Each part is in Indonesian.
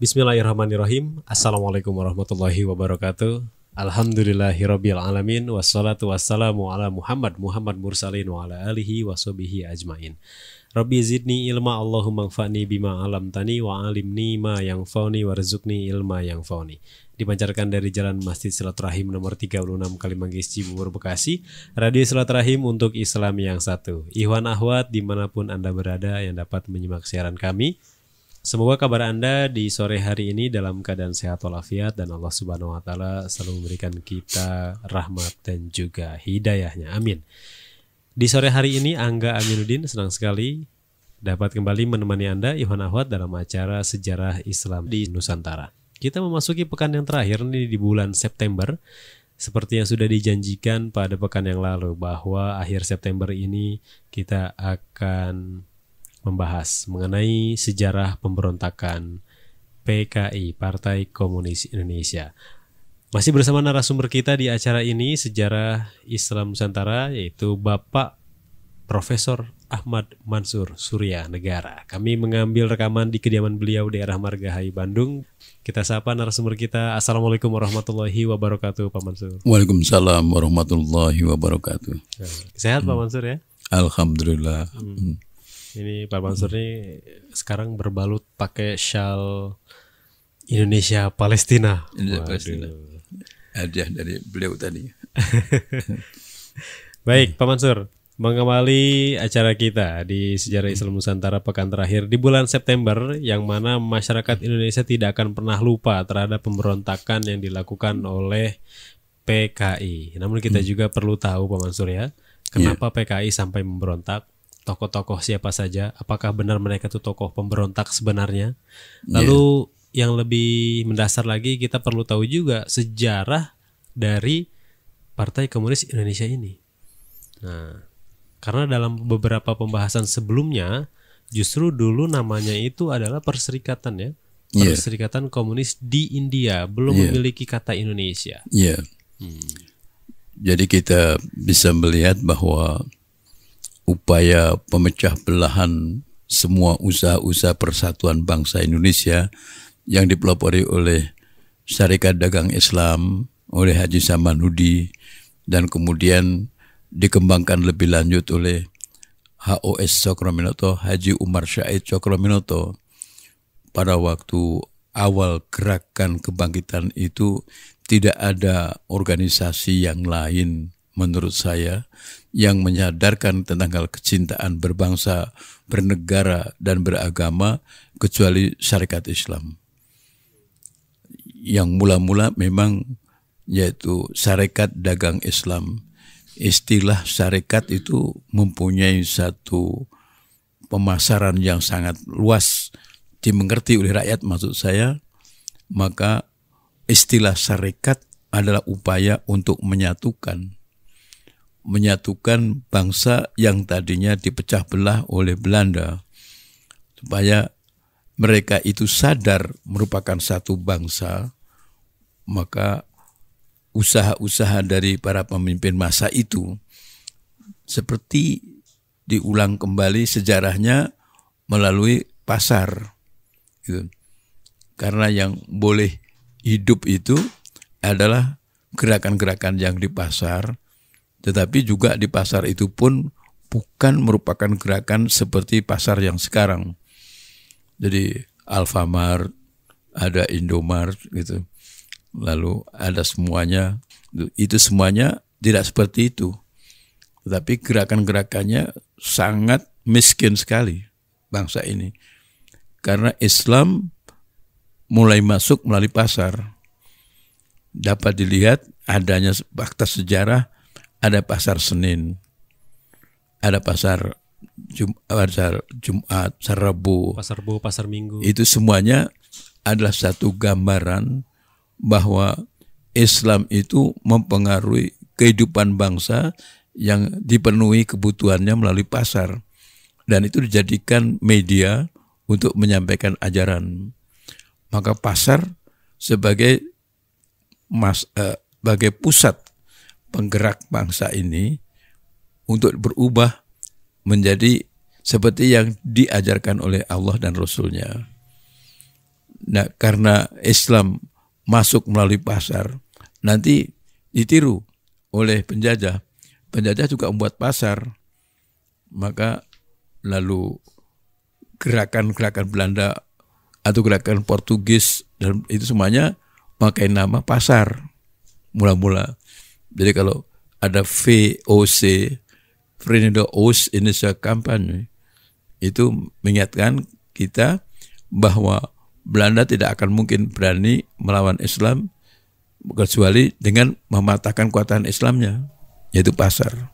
Bismillahirrahmanirrahim. Assalamualaikum warahmatullahi wabarakatuh. Alhamdulillahirabbil alamin wassalatu wassalamu ala Muhammad Muhammad mursalin wa ala alihi washabihi ajmain. Rabbi zidni ilma Allahumma fani bima alam tani wa alimni ma yang fauni warzuqni ilma yang fauni. Dipancarkan dari Jalan Masjid Silaturahim nomor 36 Kalimanggis Cibubur Bekasi, Radio Silaturahim untuk Islam yang satu. Ikhwan ahwat dimanapun Anda berada yang dapat menyimak siaran kami Semoga kabar Anda di sore hari ini dalam keadaan sehat walafiat dan Allah Subhanahu wa taala selalu memberikan kita rahmat dan juga hidayahnya. Amin. Di sore hari ini Angga Aminuddin senang sekali dapat kembali menemani Anda Ivan Ahwat dalam acara Sejarah Islam di Nusantara. Kita memasuki pekan yang terakhir nih di bulan September. Seperti yang sudah dijanjikan pada pekan yang lalu bahwa akhir September ini kita akan membahas mengenai sejarah pemberontakan PKI Partai Komunis Indonesia. Masih bersama narasumber kita di acara ini sejarah Islam Nusantara yaitu Bapak Profesor Ahmad Mansur Surya Negara. Kami mengambil rekaman di kediaman beliau di daerah Margahayu Bandung. Kita sapa narasumber kita. Assalamualaikum warahmatullahi wabarakatuh Pak Mansur. Waalaikumsalam warahmatullahi wabarakatuh. Sehat Pak hmm. Mansur ya? Alhamdulillah. Hmm. hmm ini Pak Mansur ini sekarang berbalut pakai shawl Indonesia Palestina. Indonesia Palestina. Hadiah dari beliau tadi. Baik, Pak Mansur, mengawali acara kita di Sejarah Islam Nusantara pekan terakhir di bulan September yang mana masyarakat Indonesia tidak akan pernah lupa terhadap pemberontakan yang dilakukan oleh PKI. Namun kita hmm. juga perlu tahu Pak Mansur ya, kenapa yeah. PKI sampai memberontak tokoh-tokoh siapa saja apakah benar mereka itu tokoh pemberontak sebenarnya iya. lalu yeah. yang lebih mendasar lagi kita perlu tahu juga sejarah dari Partai Komunis Indonesia ini nah karena dalam beberapa pembahasan sebelumnya justru dulu namanya itu adalah perserikatan ya yeah. perserikatan komunis di India belum yeah. memiliki kata Indonesia yeah. hmm. jadi kita bisa melihat bahwa upaya pemecah belahan semua usaha-usaha persatuan bangsa Indonesia yang dipelopori oleh Syarikat Dagang Islam, oleh Haji Samanhudi, dan kemudian dikembangkan lebih lanjut oleh HOS Cokroaminoto, Haji Umar Syahid Cokroaminoto. Pada waktu awal gerakan kebangkitan itu tidak ada organisasi yang lain menurut saya yang menyadarkan tentang hal kecintaan berbangsa, bernegara, dan beragama kecuali syarikat Islam. Yang mula-mula memang yaitu syarikat dagang Islam. Istilah syarikat itu mempunyai satu pemasaran yang sangat luas dimengerti oleh rakyat maksud saya, maka istilah syarikat adalah upaya untuk menyatukan menyatukan bangsa yang tadinya dipecah belah oleh Belanda supaya mereka itu sadar merupakan satu bangsa maka usaha-usaha dari para pemimpin masa itu seperti diulang kembali sejarahnya melalui pasar gitu. karena yang boleh hidup itu adalah gerakan-gerakan yang di pasar tetapi juga di pasar itu pun bukan merupakan gerakan seperti pasar yang sekarang. Jadi Alfamart, ada Indomart gitu. Lalu ada semuanya. Itu semuanya tidak seperti itu. Tetapi gerakan-gerakannya sangat miskin sekali bangsa ini. Karena Islam mulai masuk melalui pasar. Dapat dilihat adanya fakta sejarah ada pasar Senin, ada pasar Jum, pasar Jumat, pasar Rabu, pasar Rabu, pasar Minggu. Itu semuanya adalah satu gambaran bahwa Islam itu mempengaruhi kehidupan bangsa yang dipenuhi kebutuhannya melalui pasar dan itu dijadikan media untuk menyampaikan ajaran. Maka pasar sebagai mas, eh, sebagai pusat penggerak bangsa ini untuk berubah menjadi seperti yang diajarkan oleh Allah dan Rasulnya. Nah, karena Islam masuk melalui pasar, nanti ditiru oleh penjajah. Penjajah juga membuat pasar. Maka lalu gerakan-gerakan Belanda atau gerakan Portugis dan itu semuanya pakai nama pasar mula-mula. Jadi kalau ada VOC, Frenido OS Indonesia Company, itu mengingatkan kita bahwa Belanda tidak akan mungkin berani melawan Islam kecuali dengan mematahkan kekuatan Islamnya, yaitu pasar.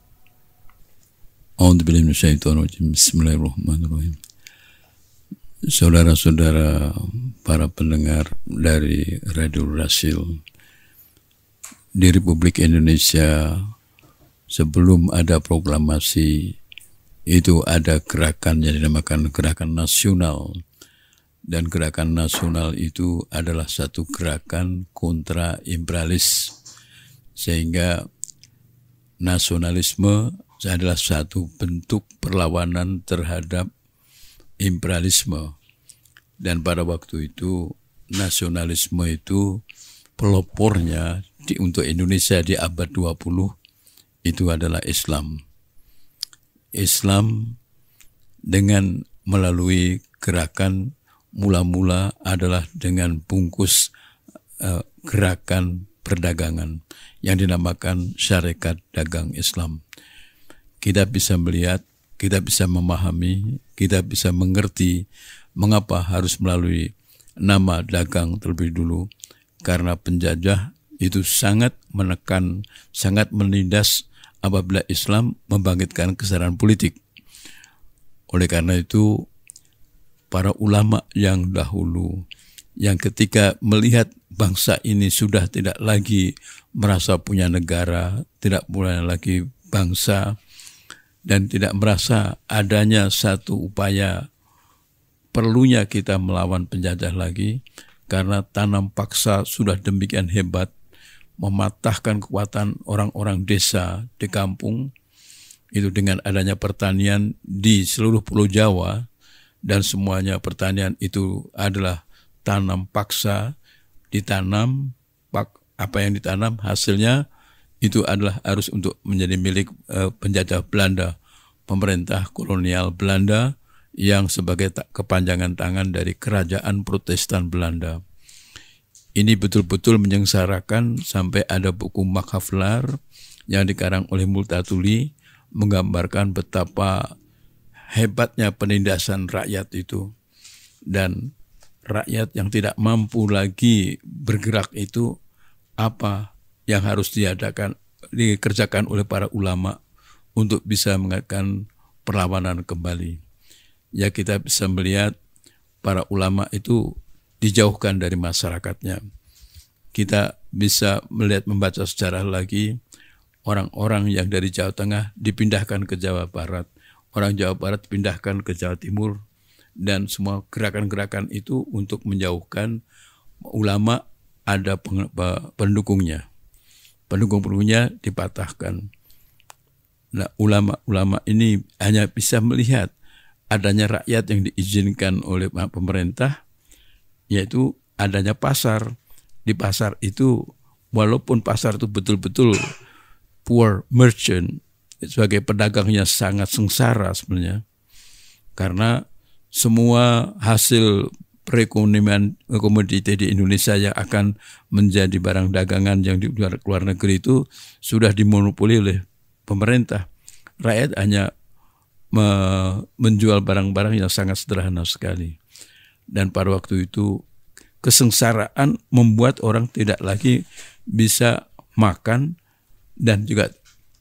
Bismillahirrahmanirrahim. Saudara-saudara para pendengar dari Radio Rasil di Republik Indonesia sebelum ada proklamasi itu ada gerakan yang dinamakan gerakan nasional dan gerakan nasional itu adalah satu gerakan kontra imperialis sehingga nasionalisme adalah satu bentuk perlawanan terhadap imperialisme dan pada waktu itu nasionalisme itu pelopornya di, untuk Indonesia di abad 20 itu adalah Islam. Islam dengan melalui gerakan mula-mula adalah dengan bungkus uh, gerakan perdagangan yang dinamakan Syarikat Dagang Islam. Kita bisa melihat, kita bisa memahami, kita bisa mengerti mengapa harus melalui nama dagang terlebih dulu karena penjajah itu sangat menekan, sangat menindas apabila Islam membangkitkan kesadaran politik. Oleh karena itu, para ulama yang dahulu, yang ketika melihat bangsa ini sudah tidak lagi merasa punya negara, tidak punya lagi bangsa, dan tidak merasa adanya satu upaya perlunya kita melawan penjajah lagi, karena tanam paksa sudah demikian hebat mematahkan kekuatan orang-orang desa di kampung itu dengan adanya pertanian di seluruh pulau Jawa dan semuanya pertanian itu adalah tanam paksa ditanam pak apa yang ditanam hasilnya itu adalah harus untuk menjadi milik uh, penjajah Belanda pemerintah kolonial Belanda yang sebagai kepanjangan tangan dari kerajaan Protestan Belanda. Ini betul-betul menyengsarakan sampai ada buku Makhaflar yang dikarang oleh Multatuli menggambarkan betapa hebatnya penindasan rakyat itu. Dan rakyat yang tidak mampu lagi bergerak itu apa yang harus diadakan dikerjakan oleh para ulama untuk bisa mengadakan perlawanan kembali ya kita bisa melihat para ulama itu dijauhkan dari masyarakatnya. Kita bisa melihat membaca sejarah lagi orang-orang yang dari Jawa Tengah dipindahkan ke Jawa Barat, orang Jawa Barat dipindahkan ke Jawa Timur dan semua gerakan-gerakan itu untuk menjauhkan ulama ada pendukungnya. Pendukung-pendukungnya dipatahkan. Nah, ulama-ulama ini hanya bisa melihat adanya rakyat yang diizinkan oleh pemerintah yaitu adanya pasar. Di pasar itu walaupun pasar itu betul-betul poor merchant sebagai pedagangnya sangat sengsara sebenarnya karena semua hasil perekonomian komoditi di Indonesia yang akan menjadi barang dagangan yang di luar, negeri itu sudah dimonopoli oleh pemerintah. Rakyat hanya menjual barang-barang yang sangat sederhana sekali. Dan pada waktu itu kesengsaraan membuat orang tidak lagi bisa makan dan juga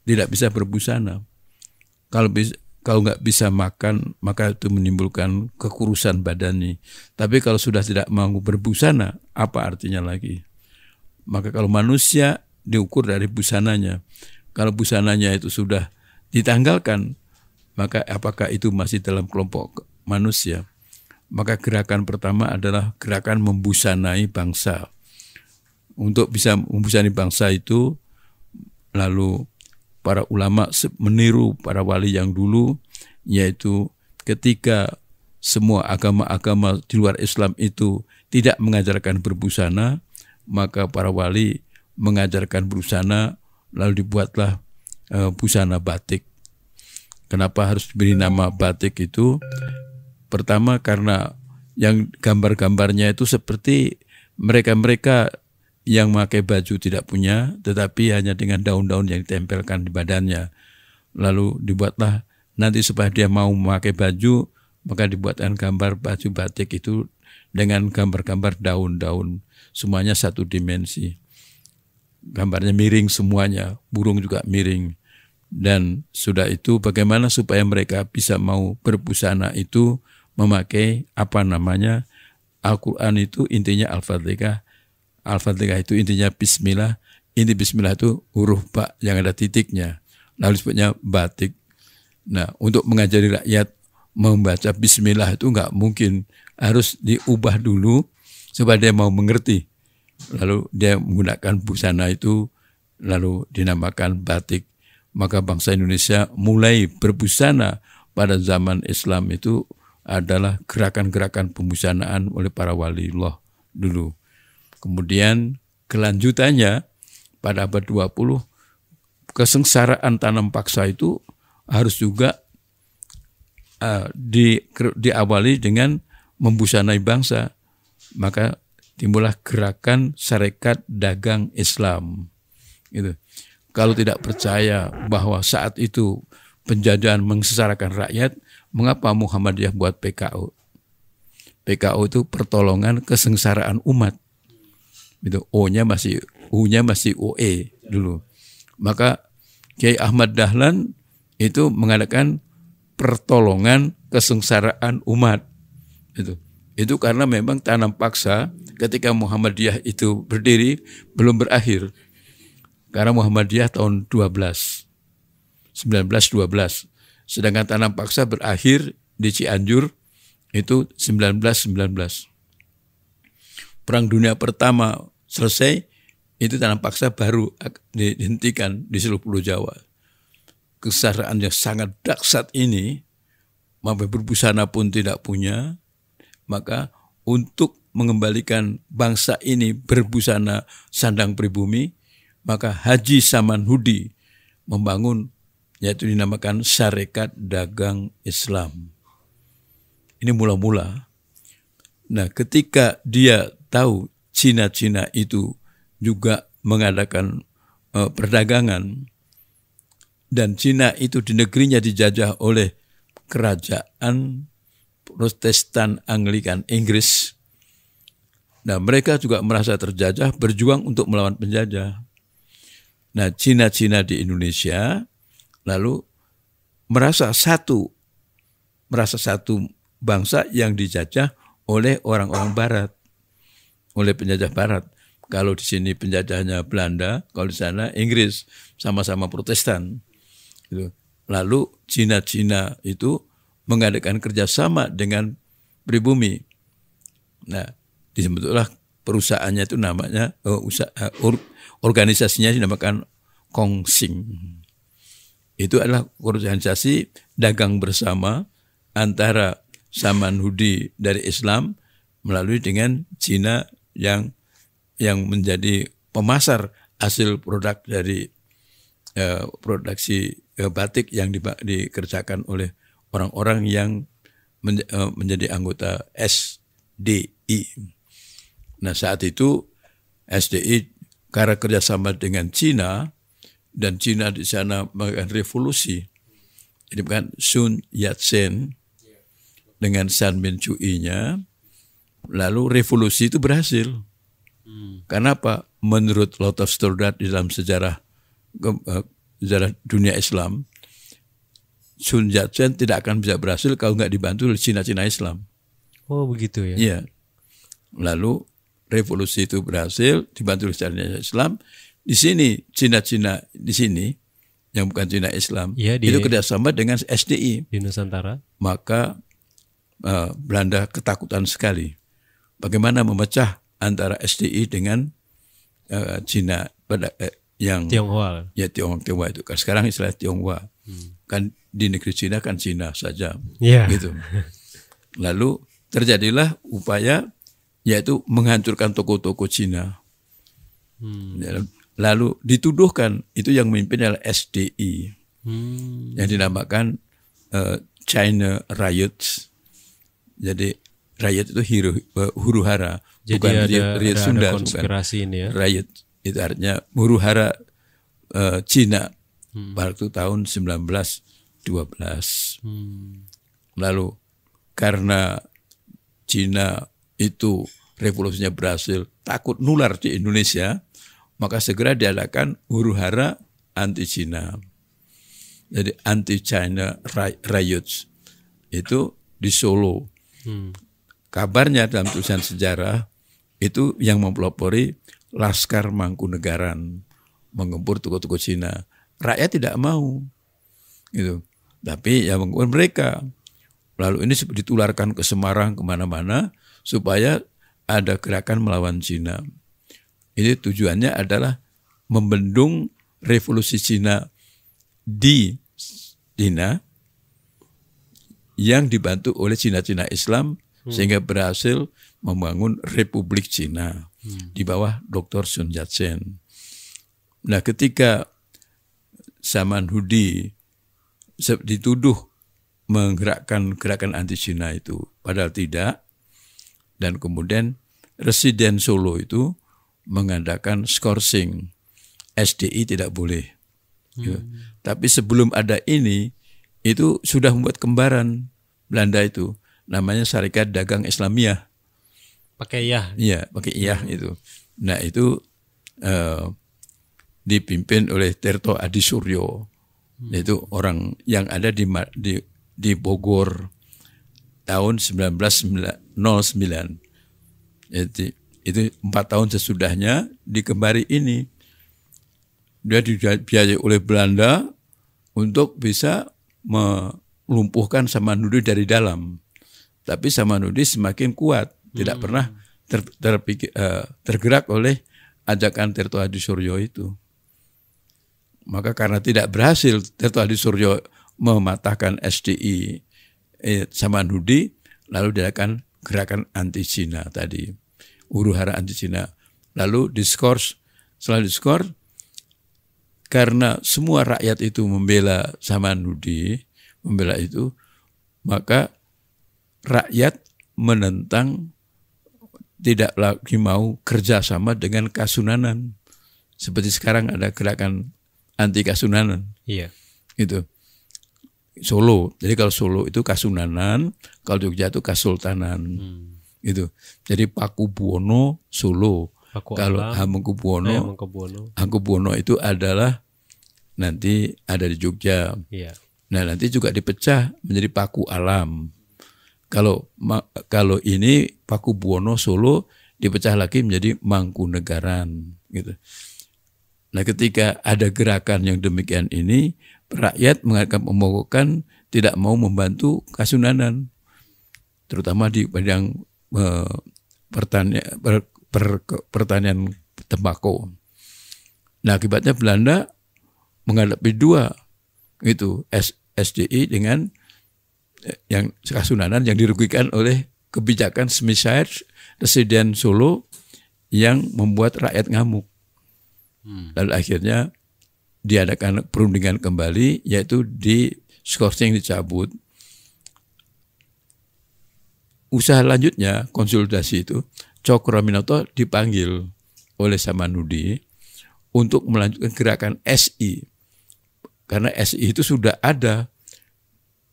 tidak bisa berbusana. Kalau bisa kalau nggak bisa makan maka itu menimbulkan kekurusan badannya. Tapi kalau sudah tidak mau berbusana apa artinya lagi? Maka kalau manusia diukur dari busananya. Kalau busananya itu sudah ditanggalkan maka apakah itu masih dalam kelompok manusia? Maka gerakan pertama adalah gerakan membusanai bangsa. Untuk bisa membusanai bangsa itu, lalu para ulama meniru para wali yang dulu, yaitu ketika semua agama-agama di luar Islam itu tidak mengajarkan berbusana, maka para wali mengajarkan berbusana, lalu dibuatlah eh, busana batik Kenapa harus diberi nama batik itu? Pertama karena yang gambar-gambarnya itu seperti mereka-mereka yang memakai baju tidak punya, tetapi hanya dengan daun-daun yang ditempelkan di badannya. Lalu dibuatlah nanti supaya dia mau memakai baju, maka dibuatkan gambar baju batik itu dengan gambar-gambar daun-daun. Semuanya satu dimensi. Gambarnya miring semuanya, burung juga miring. Dan sudah itu bagaimana supaya mereka bisa mau berpusana itu memakai apa namanya Al-Quran itu intinya Al-Fatihah. Al-Fatihah itu intinya Bismillah. Inti Bismillah itu huruf bak yang ada titiknya. Lalu disebutnya batik. Nah untuk mengajari rakyat membaca Bismillah itu nggak mungkin. Harus diubah dulu supaya dia mau mengerti. Lalu dia menggunakan busana itu lalu dinamakan batik maka bangsa Indonesia mulai berbusana pada zaman Islam itu adalah gerakan-gerakan pembusanaan oleh para wali Allah dulu. Kemudian kelanjutannya pada abad 20 kesengsaraan tanam paksa itu harus juga uh, di, diawali dengan membusanai bangsa. Maka timbullah gerakan syarikat dagang Islam. Gitu. Kalau tidak percaya bahwa saat itu penjajahan mengsesarakan rakyat, mengapa Muhammadiyah buat PKO? PKO itu pertolongan kesengsaraan umat. Itu O-nya masih U-nya masih OE dulu. Maka Kiai Ahmad Dahlan itu mengadakan pertolongan kesengsaraan umat. Itu. Itu karena memang tanam paksa ketika Muhammadiyah itu berdiri belum berakhir. Karena Muhammadiyah tahun 12. 1912. Sedangkan tanam paksa berakhir di Cianjur itu 1919. Perang Dunia Pertama selesai, itu tanam paksa baru dihentikan di seluruh Pulau Jawa. Kesaraan yang sangat dahsyat ini, sampai berbusana pun tidak punya, maka untuk mengembalikan bangsa ini berbusana sandang pribumi, maka Haji Saman Hudi membangun yaitu dinamakan Syarikat Dagang Islam. Ini mula-mula. Nah, ketika dia tahu Cina-Cina itu juga mengadakan e, perdagangan dan Cina itu di negerinya dijajah oleh kerajaan Protestan Anglikan Inggris. Nah, mereka juga merasa terjajah, berjuang untuk melawan penjajah. Nah, Cina-Cina di Indonesia lalu merasa satu, merasa satu bangsa yang dijajah oleh orang-orang Barat, oleh penjajah Barat. Kalau di sini penjajahnya Belanda, kalau di sana Inggris, sama-sama Protestan. Gitu. Lalu Cina-Cina itu mengadakan kerjasama dengan pribumi. Nah, disebutlah perusahaannya itu namanya uh, usaha uh, organisasinya dinamakan Kongsing. Itu adalah organisasi dagang bersama antara Saman Hudi dari Islam melalui dengan Cina yang yang menjadi pemasar hasil produk dari eh, produksi eh, batik yang di, dikerjakan oleh orang-orang yang men, eh, menjadi anggota SDI. Nah saat itu SDI karena kerjasama dengan Cina dan Cina di sana melakukan revolusi. Ini bukan Sun Yat-sen dengan San Min chui nya Lalu revolusi itu berhasil. Hmm. apa? Menurut Lot of Stordard di dalam sejarah eh, sejarah dunia Islam, Sun Yat-sen tidak akan bisa berhasil kalau nggak dibantu oleh Cina-Cina Islam. Oh begitu ya? Iya. Lalu revolusi itu berhasil dibantu oleh Cina Islam. Di sini Cina-Cina di sini yang bukan Cina Islam ya, di, itu kerjasama dengan SDI di Nusantara. Maka uh, eh, Belanda ketakutan sekali. Bagaimana memecah antara SDI dengan uh, Cina pada eh, yang Tionghoa. Ya Tiong Tionghoa itu kan sekarang istilah Tionghoa. Hmm. Kan di negeri Cina kan Cina saja. Yeah. Gitu. Lalu terjadilah upaya yaitu menghancurkan toko-toko Cina. Hmm. Ya, lalu dituduhkan itu yang memimpin adalah SDI e, hmm. yang dinamakan uh, China Riot. Jadi riot itu hiru, uh, eh, huru hara, Jadi bukan ada, riot, riot ada Sunda, konspirasi bukan. ini ya. Riot itu artinya huru hara uh, eh, Cina hmm. waktu tahun 1912. Hmm. Lalu karena Cina itu revolusinya berhasil, takut nular di Indonesia, maka segera diadakan huru hara anti Cina. Jadi anti China riots itu di Solo. Hmm. Kabarnya dalam tulisan sejarah itu yang mempelopori Laskar Mangkunegaran menggempur toko-toko Cina. Rakyat tidak mau. Gitu. Tapi ya mengumpul mereka. Lalu ini ditularkan ke Semarang kemana-mana supaya ada gerakan melawan Cina. Ini tujuannya adalah membendung revolusi Cina di Cina yang dibantu oleh Cina-Cina Islam hmm. sehingga berhasil membangun Republik Cina hmm. di bawah Dr. Sun Yat-sen. Nah, ketika zaman Hudi dituduh menggerakkan gerakan anti Cina itu, padahal tidak, dan kemudian residen Solo itu mengadakan skorsing. SDI tidak boleh. Ya. Hmm. Tapi sebelum ada ini, itu sudah membuat kembaran Belanda itu. Namanya Syarikat Dagang Islamiyah. Pakai yah. Iya, pakai yah hmm. itu. Nah itu uh, dipimpin oleh Terto Adi Suryo. Hmm. Itu orang yang ada di, di, di Bogor tahun 1909 itu itu empat tahun sesudahnya di Kemari ini dia dibiayai oleh Belanda untuk bisa melumpuhkan Samanudi dari dalam. Tapi Samanudi semakin kuat, hmm. tidak pernah ter, ter, eh, tergerak oleh ajakan Tirto Adi Suryo itu. Maka karena tidak berhasil Tirto Adi Suryo mematahkan SDI eh, sama lalu diadakan gerakan anti Cina tadi huru hara anti Cina lalu diskors setelah diskors karena semua rakyat itu membela sama Hudi membela itu maka rakyat menentang tidak lagi mau kerjasama dengan kasunanan seperti sekarang ada gerakan anti kasunanan. Iya. Itu. Solo. Jadi kalau Solo itu Kasunanan, kalau Jogja itu Kasultanan. Hmm. Gitu. Jadi Paku Buwono Solo. Paku kalau Hamengkubuwono, eh, Hamengku Hamengkubuwono itu adalah nanti ada di Jogja. Yeah. Nah, nanti juga dipecah menjadi Paku Alam. Kalau kalau ini Paku Buwono Solo dipecah lagi menjadi Mangkunegaran gitu. Nah, ketika ada gerakan yang demikian ini, rakyat menganggap memogokkan tidak mau membantu Kasunanan, terutama di bidang eh, pertanian, tembakau. Nah akibatnya Belanda menghadapi dua itu SDI dengan eh, yang Kasunanan yang dirugikan oleh kebijakan Smithside Residen Solo yang membuat rakyat ngamuk. Hmm. Lalu akhirnya diadakan perundingan kembali yaitu di skorsing dicabut. Usaha lanjutnya konsultasi itu Cokro Minoto dipanggil oleh Samanudi untuk melanjutkan gerakan SI. Karena SI itu sudah ada.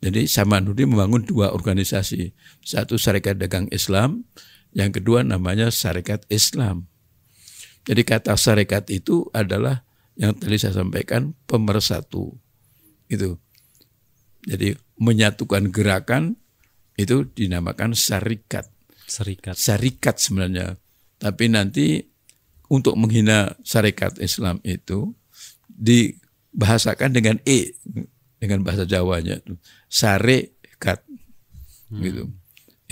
Jadi Samanudi membangun dua organisasi. Satu Syarikat Dagang Islam, yang kedua namanya Syarikat Islam. Jadi kata syarikat itu adalah yang tadi saya sampaikan pemersatu itu jadi menyatukan gerakan itu dinamakan syarikat syarikat syarikat sebenarnya tapi nanti untuk menghina syarikat Islam itu dibahasakan dengan e dengan bahasa Jawanya itu syarikat hmm. gitu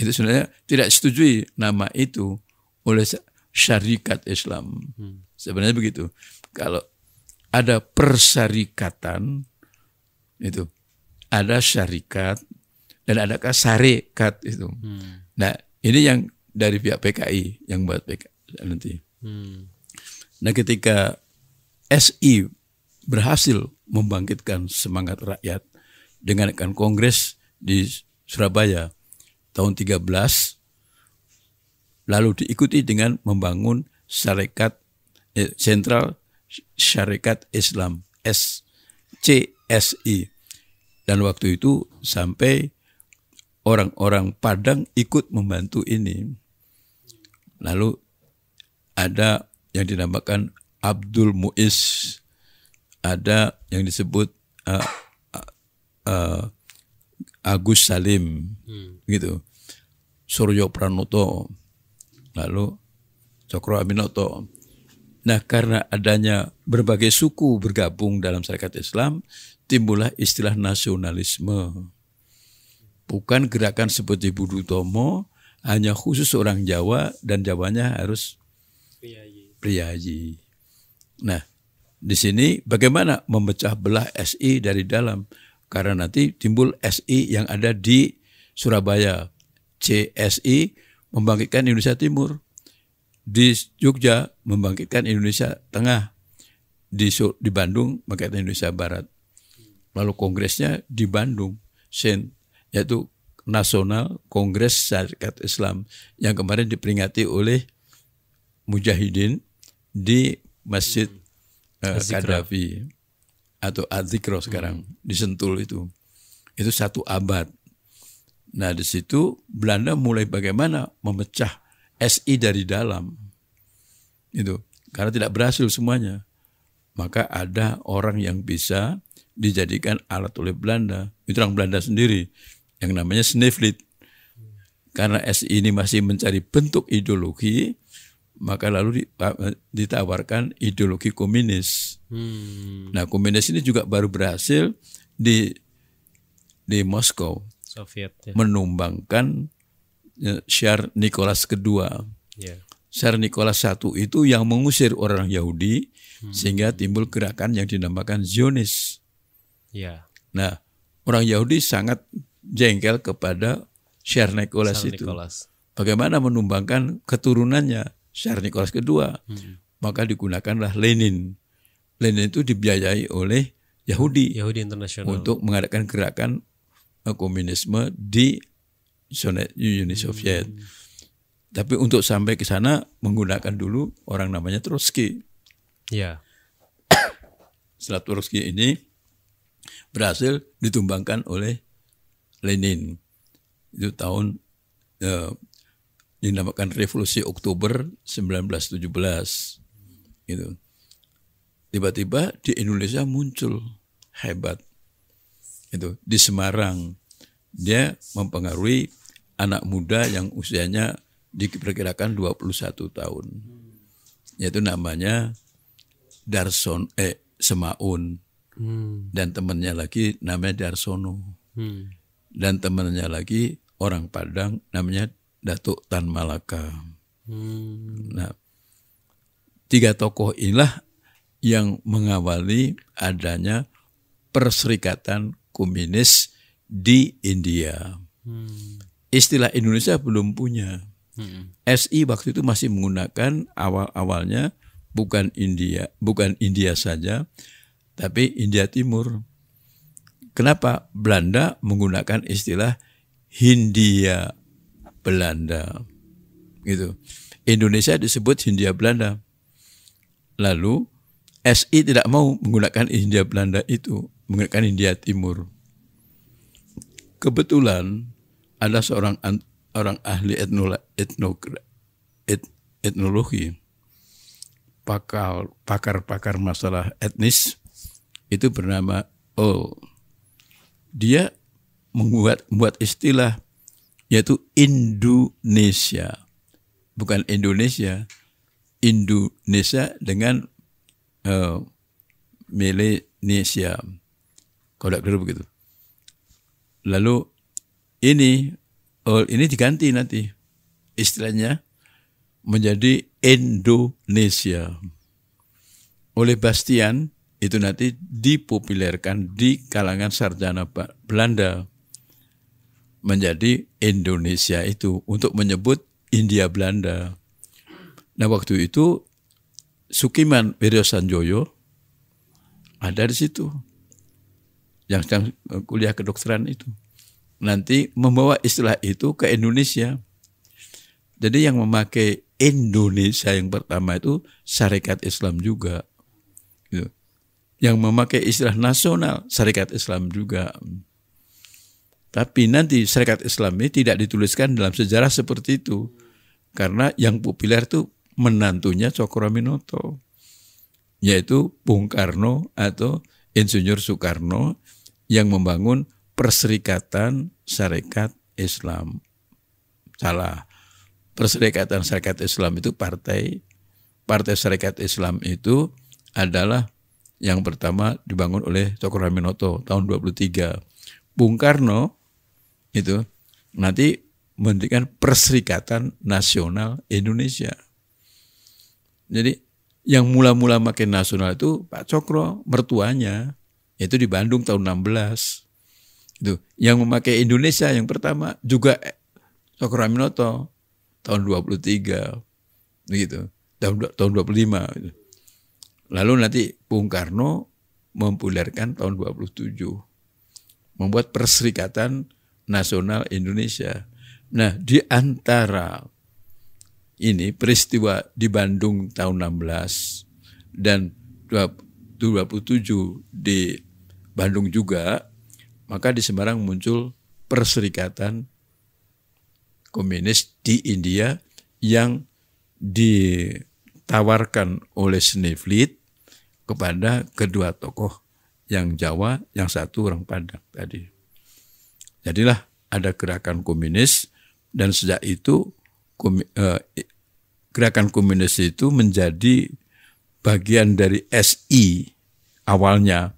itu sebenarnya tidak setujui nama itu oleh syarikat Islam hmm. sebenarnya begitu kalau ada persyarikatan itu ada syarikat dan ada kasarikat itu hmm. nah ini yang dari pihak PKI yang buat PKI nanti hmm. nah ketika SI berhasil membangkitkan semangat rakyat dengan kan kongres di Surabaya tahun 13 lalu diikuti dengan membangun syarikat eh, sentral Syarikat Islam SCSI dan waktu itu sampai orang-orang Padang ikut membantu ini lalu ada yang dinamakan Abdul Muiz ada yang disebut uh, uh, Agus Salim hmm. gitu Suryo Pranoto lalu Cokro Aminoto Nah, karena adanya berbagai suku bergabung dalam syarikat Islam, timbullah istilah nasionalisme. Bukan gerakan seperti Budu Tomo, hanya khusus orang Jawa dan Jawanya harus priayi. priayi. Nah, di sini bagaimana memecah belah SI dari dalam? Karena nanti timbul SI yang ada di Surabaya, CSI membangkitkan Indonesia Timur di Jogja membangkitkan Indonesia Tengah, di di Bandung membangkitkan Indonesia Barat. Lalu kongresnya di Bandung, Sen, yaitu Nasional Kongres Syarikat Islam yang kemarin diperingati oleh Mujahidin di Masjid hmm. atau Adzikro sekarang hmm. di Sentul itu. Itu satu abad. Nah, di situ Belanda mulai bagaimana memecah SI dari dalam. Itu. Karena tidak berhasil semuanya. Maka ada orang yang bisa dijadikan alat oleh Belanda. Itu orang Belanda sendiri. Yang namanya Sneflit. Karena SI ini masih mencari bentuk ideologi, maka lalu e, ditawarkan ideologi komunis. Hmm. Nah, komunis ini juga baru berhasil di di Moskow Soviet, ya. menumbangkan Eh, Syar Nicholas kedua. Yeah. Syar Nikolas satu itu yang mengusir orang Yahudi hmm. sehingga timbul gerakan yang dinamakan Zionis. Yeah. Nah, orang Yahudi sangat jengkel kepada Syar Nicholas Syar itu. Nicholas. Bagaimana menumbangkan keturunannya Syar Nicholas kedua? Hmm. Maka digunakanlah Lenin. Lenin itu dibiayai oleh Yahudi, Yahudi untuk mengadakan gerakan eh, komunisme di Uni Soviet. Hmm. Tapi untuk sampai ke sana menggunakan dulu orang namanya Trotsky. Ya. Setelah Trotsky ini berhasil ditumbangkan oleh Lenin. Itu tahun eh, dinamakan Revolusi Oktober 1917. Gitu. Tiba-tiba di Indonesia muncul hebat. Itu di Semarang dia mempengaruhi anak muda yang usianya diperkirakan 21 tahun. Yaitu namanya Darson eh Semaun. Hmm. Dan temannya lagi namanya Darsono. Hmm. Dan temannya lagi orang Padang namanya Datuk Tan Malaka. Hmm. Nah, tiga tokoh inilah yang mengawali adanya perserikatan komunis di India. Hmm istilah Indonesia belum punya. Hmm. SI waktu itu masih menggunakan awal-awalnya bukan India, bukan India saja, tapi India Timur. Kenapa Belanda menggunakan istilah Hindia Belanda? Gitu. Indonesia disebut Hindia Belanda. Lalu SI tidak mau menggunakan Hindia Belanda itu, menggunakan Hindia Timur. Kebetulan ada seorang orang ahli etnola, etno, et, etnologi, pakar pakar masalah etnis itu bernama O. Dia membuat membuat istilah yaitu Indonesia. Bukan Indonesia, Indonesia dengan uh, Melanesia. Kalau tidak begitu. Lalu ini all oh, ini diganti nanti istilahnya menjadi Indonesia. Oleh Bastian itu nanti dipopulerkan di kalangan sarjana Belanda menjadi Indonesia itu untuk menyebut India Belanda. Nah waktu itu Sukiman Wirjo Sanjoyo ada di situ yang sedang eh, kuliah kedokteran itu nanti membawa istilah itu ke Indonesia. Jadi yang memakai Indonesia yang pertama itu syarikat Islam juga. Gitu. Yang memakai istilah nasional syarikat Islam juga. Tapi nanti syarikat Islam ini tidak dituliskan dalam sejarah seperti itu. Karena yang populer itu menantunya Minoto, Yaitu Bung Karno atau Insinyur Soekarno yang membangun Perserikatan Syarikat Islam. Salah. Perserikatan Syarikat Islam itu partai. Partai Syarikat Islam itu adalah yang pertama dibangun oleh Cokro Aminoto tahun 23. Bung Karno itu nanti mendirikan Perserikatan Nasional Indonesia. Jadi yang mula-mula makin nasional itu Pak Cokro mertuanya itu di Bandung tahun 16. Itu. Yang memakai Indonesia yang pertama juga eh, Aminoto tahun 23 begitu tahun tahun 25 gitu. lalu nanti Bung Karno mempulirkan tahun 27 membuat perserikatan nasional Indonesia nah di antara ini peristiwa di Bandung tahun 16 dan 27 di Bandung juga maka di Semarang muncul perserikatan komunis di India yang ditawarkan oleh Sneflit kepada kedua tokoh yang Jawa, yang satu orang Padang tadi. Jadilah ada gerakan komunis dan sejak itu eh, gerakan komunis itu menjadi bagian dari SI awalnya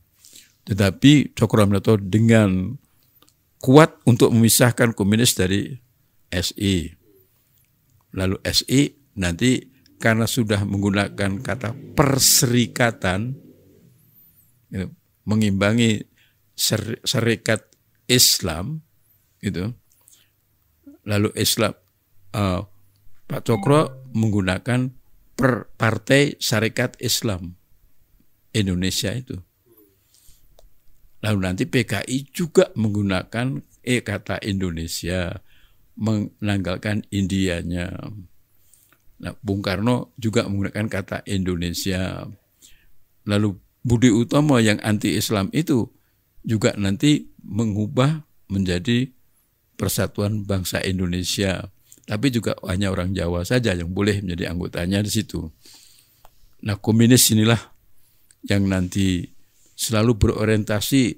tetapi Cokroaminoto dengan kuat untuk memisahkan komunis dari SI. Lalu SI nanti karena sudah menggunakan kata perserikatan, gitu, mengimbangi serikat Islam, gitu. Lalu Islam uh, Pak Cokro menggunakan per partai syarikat Islam Indonesia itu. Lalu nanti PKI juga menggunakan eh kata Indonesia, menanggalkan Indianya. Nah, Bung Karno juga menggunakan kata Indonesia. Lalu Budi Utomo yang anti-Islam itu juga nanti mengubah menjadi Persatuan Bangsa Indonesia. Tapi juga hanya orang Jawa saja yang boleh menjadi anggotanya di situ. Nah, komunis inilah yang nanti selalu berorientasi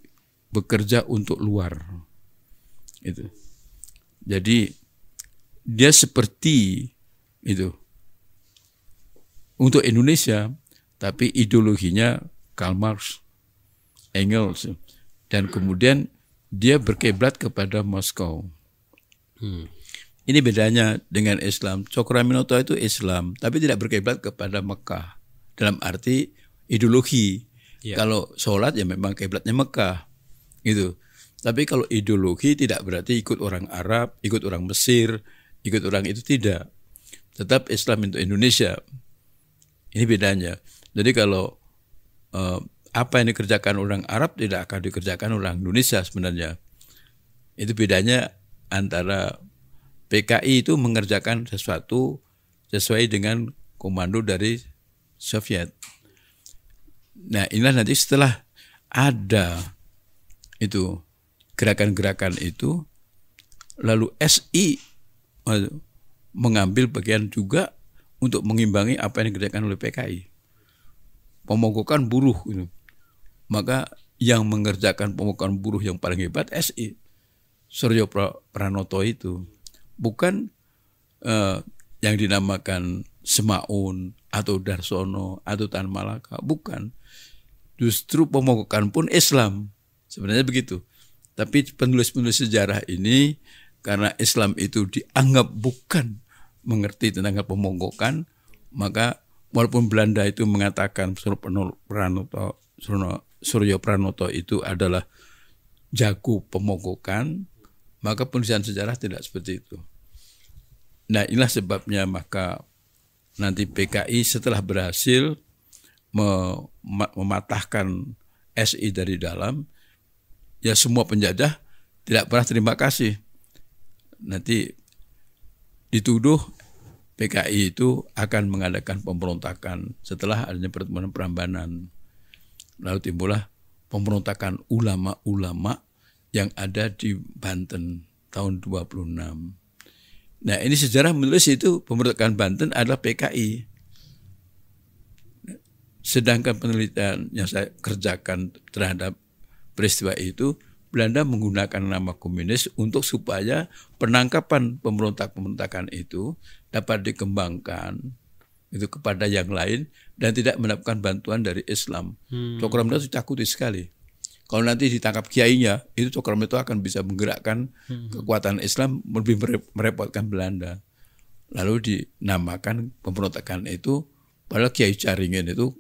bekerja untuk luar. Itu. Jadi dia seperti itu untuk Indonesia, tapi ideologinya Karl Marx, Engels, dan kemudian dia berkeblat kepada Moskow. Hmm. Ini bedanya dengan Islam. Cokraminoto itu Islam, tapi tidak berkeblat kepada Mekah. Dalam arti ideologi. Ya. Kalau sholat ya memang kiblatnya Mekah, gitu. Tapi kalau ideologi tidak berarti ikut orang Arab, ikut orang Mesir, ikut orang itu tidak. Tetap Islam untuk Indonesia. Ini bedanya. Jadi kalau eh, apa yang dikerjakan orang Arab tidak akan dikerjakan orang Indonesia sebenarnya. Itu bedanya antara PKI itu mengerjakan sesuatu sesuai dengan komando dari Soviet. Nah inilah nanti setelah ada itu gerakan-gerakan itu, lalu SI mengambil bagian juga untuk mengimbangi apa yang dikerjakan oleh PKI. Pemogokan buruh. itu Maka yang mengerjakan pemogokan buruh yang paling hebat SI. Suryo Pranoto itu. Bukan eh, yang dinamakan Semaun atau Darsono atau Tan Malaka. Bukan justru pemogokan pun Islam. Sebenarnya begitu. Tapi penulis-penulis sejarah ini karena Islam itu dianggap bukan mengerti tentang pemogokan, maka walaupun Belanda itu mengatakan Suryo Pranoto, Suryo Pranoto itu adalah jago pemogokan, maka penulisan sejarah tidak seperti itu. Nah inilah sebabnya maka nanti PKI setelah berhasil mematahkan SI dari dalam, ya semua penjajah tidak pernah terima kasih. Nanti dituduh PKI itu akan mengadakan pemberontakan setelah adanya pertemuan perambanan. Lalu timbullah pemberontakan ulama-ulama yang ada di Banten tahun 26. Nah ini sejarah menulis itu pemberontakan Banten adalah PKI. Sedangkan penelitian yang saya kerjakan terhadap peristiwa itu, Belanda menggunakan nama komunis untuk supaya penangkapan pemberontak-pemberontakan itu dapat dikembangkan itu kepada yang lain dan tidak mendapatkan bantuan dari Islam. Hmm. Cokroaminoto itu takut sekali. Kalau nanti ditangkap kiainya, itu itu akan bisa menggerakkan hmm. kekuatan Islam lebih merepotkan Belanda. Lalu dinamakan pemberontakan itu padahal Kiai Caringin itu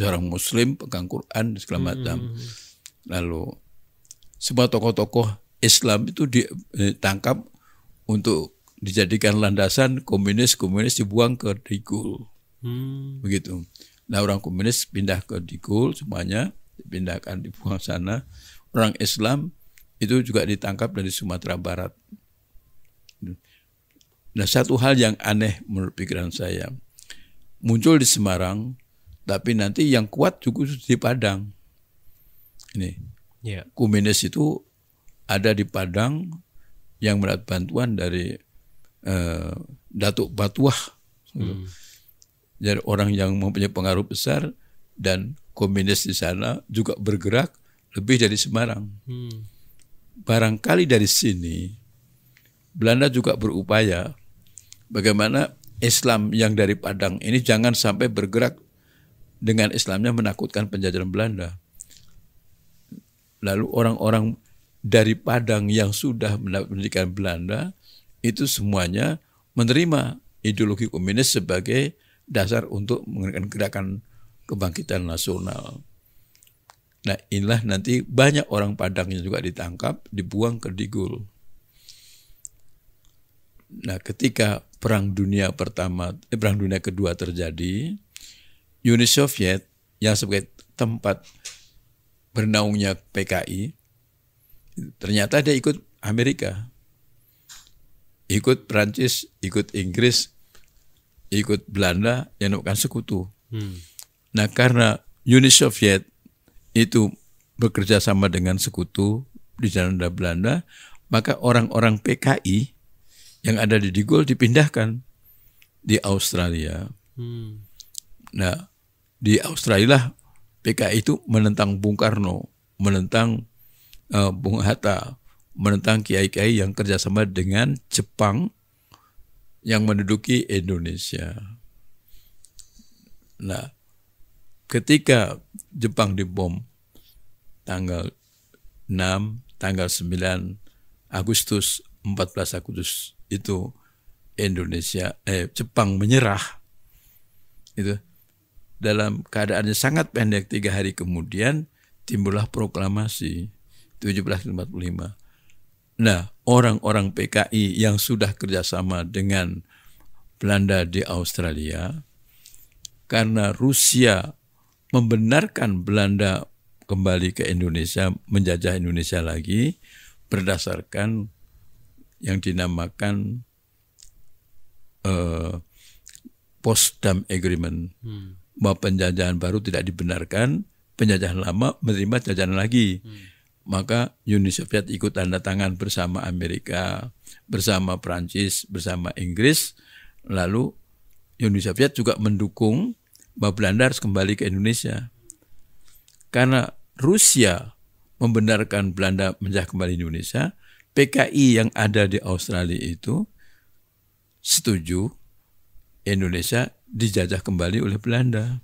seorang muslim pegang Quran segala hmm. macam. Lalu semua tokoh-tokoh Islam itu eh, ditangkap untuk dijadikan landasan komunis komunis dibuang ke Digul. Hmm. Begitu. Nah orang komunis pindah ke Digul semuanya dipindahkan dibuang sana. Orang Islam itu juga ditangkap dari Sumatera Barat. Nah satu hal yang aneh menurut pikiran saya muncul di Semarang tapi nanti yang kuat juga di Padang. Ini. Yeah. Kuminis itu ada di Padang yang mendapat bantuan dari eh, Datuk Batuah. Hmm. Jadi orang yang mempunyai pengaruh besar dan komunis di sana juga bergerak lebih dari Semarang. Hmm. Barangkali dari sini Belanda juga berupaya bagaimana Islam yang dari Padang ini jangan sampai bergerak dengan Islamnya menakutkan penjajahan Belanda. Lalu orang-orang dari Padang yang sudah mendapat Belanda itu semuanya menerima ideologi komunis sebagai dasar untuk mengenakan gerakan kebangkitan nasional. Nah inilah nanti banyak orang Padang yang juga ditangkap, dibuang ke Digul. Nah ketika Perang Dunia pertama, eh, Perang Dunia kedua terjadi, Uni Soviet ya, yang sebagai tempat bernaungnya PKI ternyata dia ikut Amerika ikut Prancis ikut Inggris ikut Belanda yang bukan sekutu hmm. nah karena Uni Soviet ya, itu bekerja sama dengan sekutu di Belanda Belanda maka orang-orang PKI yang ada di Digul dipindahkan di Australia hmm. nah di Australia PKI itu menentang Bung Karno, menentang uh, Bung Hatta, menentang kiai-kiai yang kerjasama dengan Jepang yang menduduki Indonesia. Nah, ketika Jepang dibom tanggal 6, tanggal 9 Agustus, 14 Agustus itu Indonesia eh Jepang menyerah. Itu dalam keadaannya sangat pendek tiga hari kemudian timbullah proklamasi 1745. Nah, orang-orang PKI yang sudah kerjasama dengan Belanda di Australia, karena Rusia membenarkan Belanda kembali ke Indonesia, menjajah Indonesia lagi, berdasarkan yang dinamakan uh, Potsdam Agreement. Hmm bahwa penjajahan baru tidak dibenarkan, penjajahan lama menerima jajahan lagi. Hmm. Maka Uni Soviet ikut tanda tangan bersama Amerika, bersama Prancis, bersama Inggris. Lalu Uni Soviet juga mendukung bahwa Belanda harus kembali ke Indonesia. Karena Rusia membenarkan Belanda menjah kembali Indonesia, PKI yang ada di Australia itu setuju Indonesia dijajah kembali oleh Belanda.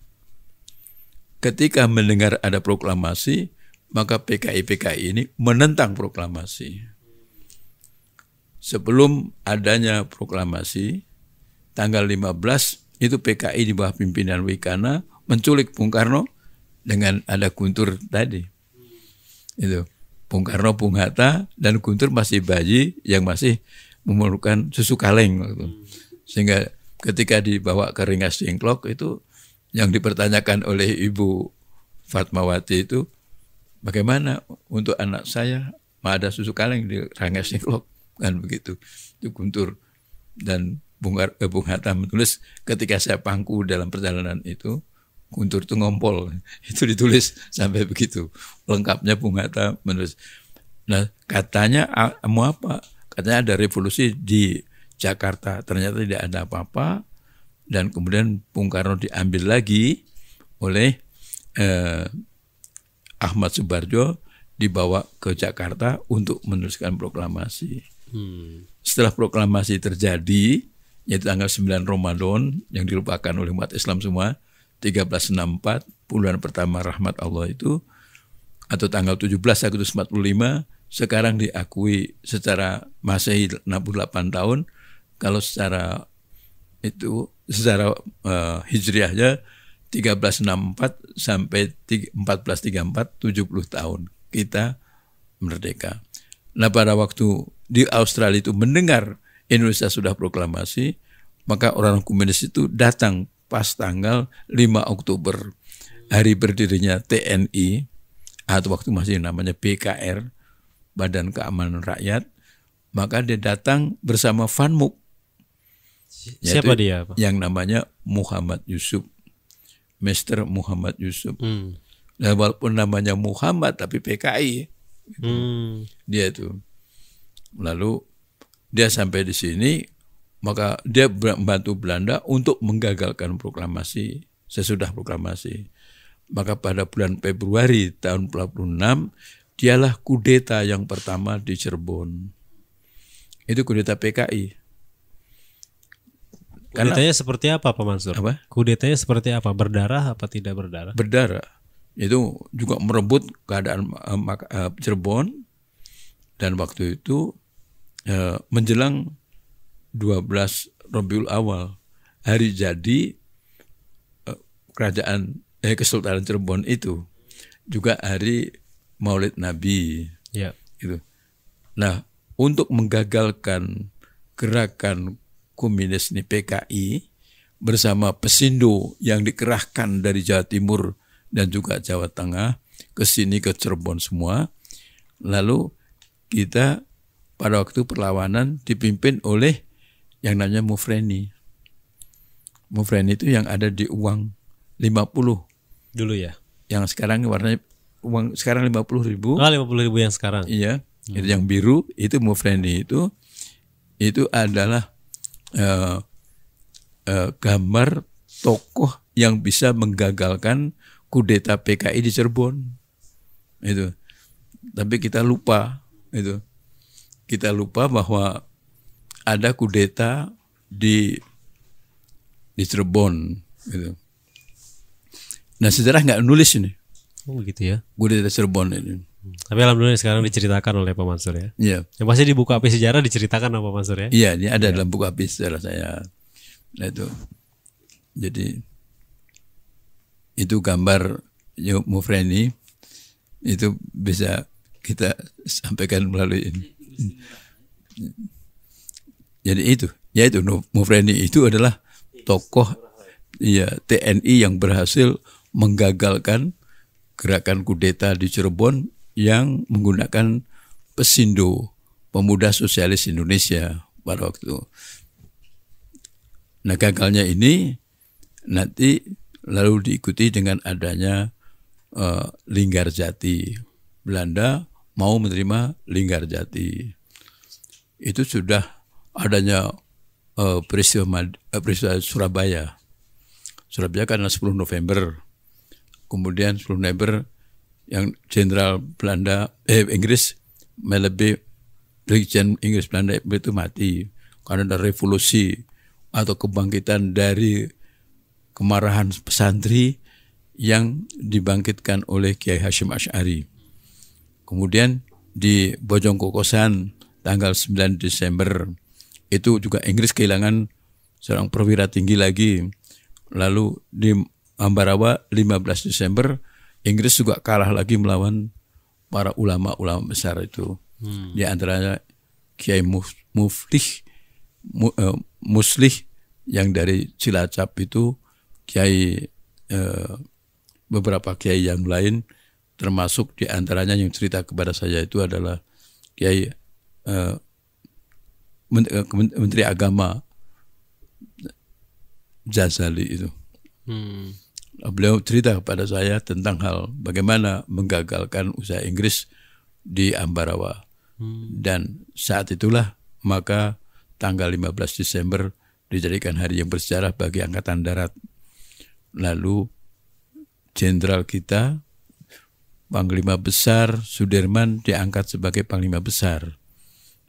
Ketika mendengar ada proklamasi, maka PKI-PKI ini menentang proklamasi. Sebelum adanya proklamasi, tanggal 15 itu PKI di bawah pimpinan Wikana menculik Bung Karno dengan ada Guntur tadi. Itu. Bung Karno, Bung Hatta, dan Guntur masih bayi yang masih memerlukan susu kaleng. Sehingga ketika dibawa ke Ringas singklok itu yang dipertanyakan oleh Ibu Fatmawati itu bagaimana untuk anak saya ada susu kaleng di Ringas singklok kan begitu itu Guntur dan Bung, eh, Bung Hatta menulis ketika saya pangku dalam perjalanan itu Guntur itu ngompol itu ditulis sampai begitu lengkapnya Bung Hatta menulis nah katanya mau apa katanya ada revolusi di Jakarta. Ternyata tidak ada apa-apa dan kemudian Bung Karno diambil lagi oleh eh, Ahmad Subarjo dibawa ke Jakarta untuk meneruskan proklamasi. Hmm. Setelah proklamasi terjadi yaitu tanggal 9 Ramadan yang dilupakan oleh umat Islam semua 1364 bulan pertama rahmat Allah itu atau tanggal 17 Agustus 45 sekarang diakui secara Masehi 68 tahun kalau secara itu secara uh, hijriahnya 1364 sampai 1434 70 tahun kita merdeka. Nah pada waktu di Australia itu mendengar Indonesia sudah proklamasi, maka orang komunis itu datang pas tanggal 5 Oktober hari berdirinya TNI atau waktu masih namanya BKR Badan Keamanan Rakyat, maka dia datang bersama Van Mook Siapa dia? Pak? Yang namanya Muhammad Yusuf. Mr. Muhammad Yusuf. Hmm. Nah, walaupun namanya Muhammad tapi PKI. Gitu. Hmm. Dia itu. Lalu dia sampai di sini maka dia membantu Belanda untuk menggagalkan proklamasi sesudah proklamasi. Maka pada bulan Februari tahun 46 dialah kudeta yang pertama di Cirebon. Itu kudeta PKI. Karena, Kudetanya seperti apa Pak Mansur? Apa? Kudetanya seperti apa? Berdarah apa tidak berdarah? Berdarah. Itu juga merebut keadaan uh, Cirebon dan waktu itu uh, menjelang 12 Rabiul Awal hari jadi uh, kerajaan eh Kesultanan Cirebon itu juga hari Maulid Nabi. Ya. Gitu. Nah, untuk menggagalkan gerakan Komunis ini PKI bersama Pesindo yang dikerahkan dari Jawa Timur dan juga Jawa Tengah ke sini ke Cirebon semua. Lalu kita pada waktu perlawanan dipimpin oleh yang namanya Mufreni. Mufreni itu yang ada di uang 50 dulu ya. Yang sekarang warnanya uang sekarang 50 ribu. Ah, 50 ribu yang sekarang. Iya, hmm. itu yang biru itu Mufreni itu itu adalah uh, uh, gambar tokoh yang bisa menggagalkan kudeta PKI di Cirebon. Itu. Tapi kita lupa itu. Kita lupa bahwa ada kudeta di di Cirebon gitu. Nah sejarah nggak nulis ini. Oh gitu ya. Kudeta Cirebon ini. Tapi alhamdulillah sekarang diceritakan oleh Pak Mansur ya. Iya. Yang pasti di buku api sejarah diceritakan oleh Pak Mansur ya. Iya, Ini ada ya. dalam buku api sejarah saya. Nah itu. Jadi itu gambar Mufreni itu bisa kita sampaikan melalui ini. Jadi itu, ya itu Mufreni itu adalah tokoh ya TNI yang berhasil menggagalkan gerakan kudeta di Cirebon yang menggunakan pesindo pemuda sosialis Indonesia pada waktu itu. Nah gagalnya ini nanti lalu diikuti dengan adanya uh, Linggar Jati. Belanda mau menerima Linggar Jati. Itu sudah adanya uh, peristiwa, uh, peristiwa Surabaya. Surabaya karena 10 November. Kemudian 10 November yang jenderal Belanda eh Inggris melebih Brigjen Inggris Belanda itu mati karena ada revolusi atau kebangkitan dari kemarahan pesantri yang dibangkitkan oleh Kiai Hashim Ash'ari. Kemudian di Bojongkokosan tanggal 9 Desember itu juga Inggris kehilangan seorang perwira tinggi lagi. Lalu di Ambarawa 15 Desember Inggris juga kalah lagi melawan para ulama-ulama besar itu. Hmm. Di antaranya Kiai Muflih mu, uh, Muslih yang dari Cilacap itu Kiai uh, beberapa kiai yang lain termasuk di antaranya yang cerita kepada saya itu adalah Kiai uh, Menteri Agama Jazali itu. Hmm beliau cerita kepada saya tentang hal bagaimana menggagalkan usaha Inggris di Ambarawa. Hmm. Dan saat itulah maka tanggal 15 Desember dijadikan hari yang bersejarah bagi Angkatan Darat. Lalu jenderal kita, Panglima Besar Sudirman diangkat sebagai Panglima Besar.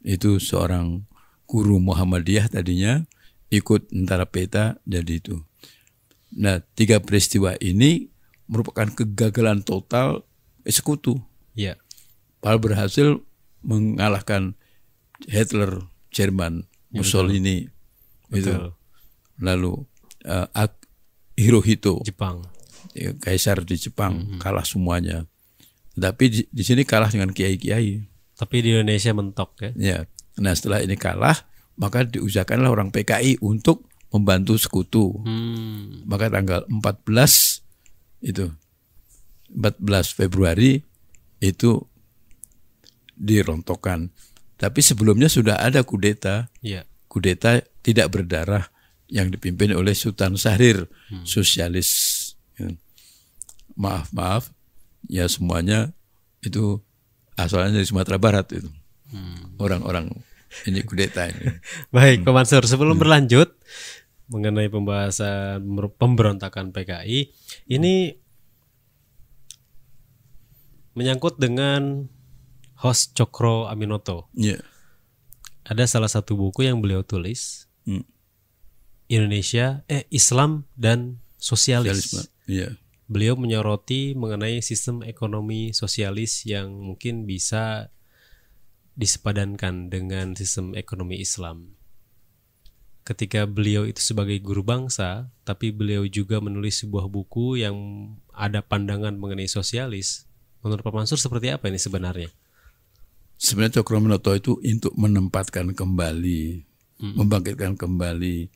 Itu seorang guru Muhammadiyah tadinya ikut antara peta jadi itu. Nah, tiga peristiwa ini merupakan kegagalan total sekutu, Ya. Padahal berhasil mengalahkan Hitler, Jerman, ya, Mussolini, itu. Lalu uh, Hirohito, Jepang, ya, Kaisar di Jepang -hmm. kalah semuanya. Tapi di, di sini kalah dengan kiai-kiai. Tapi di Indonesia mentok ya. Ya. Nah setelah ini kalah, maka diusahakanlah orang PKI untuk membantu sekutu. Hmm. Maka tanggal 14 itu 14 Februari itu dirontokkan. Tapi sebelumnya sudah ada kudeta. Ya. Kudeta tidak berdarah yang dipimpin oleh Sultan Syahrir, hmm. sosialis. Maaf maaf, ya semuanya itu asalnya dari Sumatera Barat itu hmm. orang-orang hmm. ini kudeta ini. Baik, Pak Sebelum hmm. berlanjut, mengenai pembahasan pemberontakan PKI ini menyangkut dengan host Cokro Aminoto. Yeah. Ada salah satu buku yang beliau tulis hmm. Indonesia eh Islam dan Sosialis. Sosialisme. Yeah. Beliau menyoroti mengenai sistem ekonomi sosialis yang mungkin bisa disepadankan dengan sistem ekonomi Islam ketika beliau itu sebagai guru bangsa, tapi beliau juga menulis sebuah buku yang ada pandangan mengenai sosialis. Menurut Pak Mansur seperti apa ini sebenarnya? Sebenarnya Cokroaminoto itu untuk menempatkan kembali, hmm. membangkitkan kembali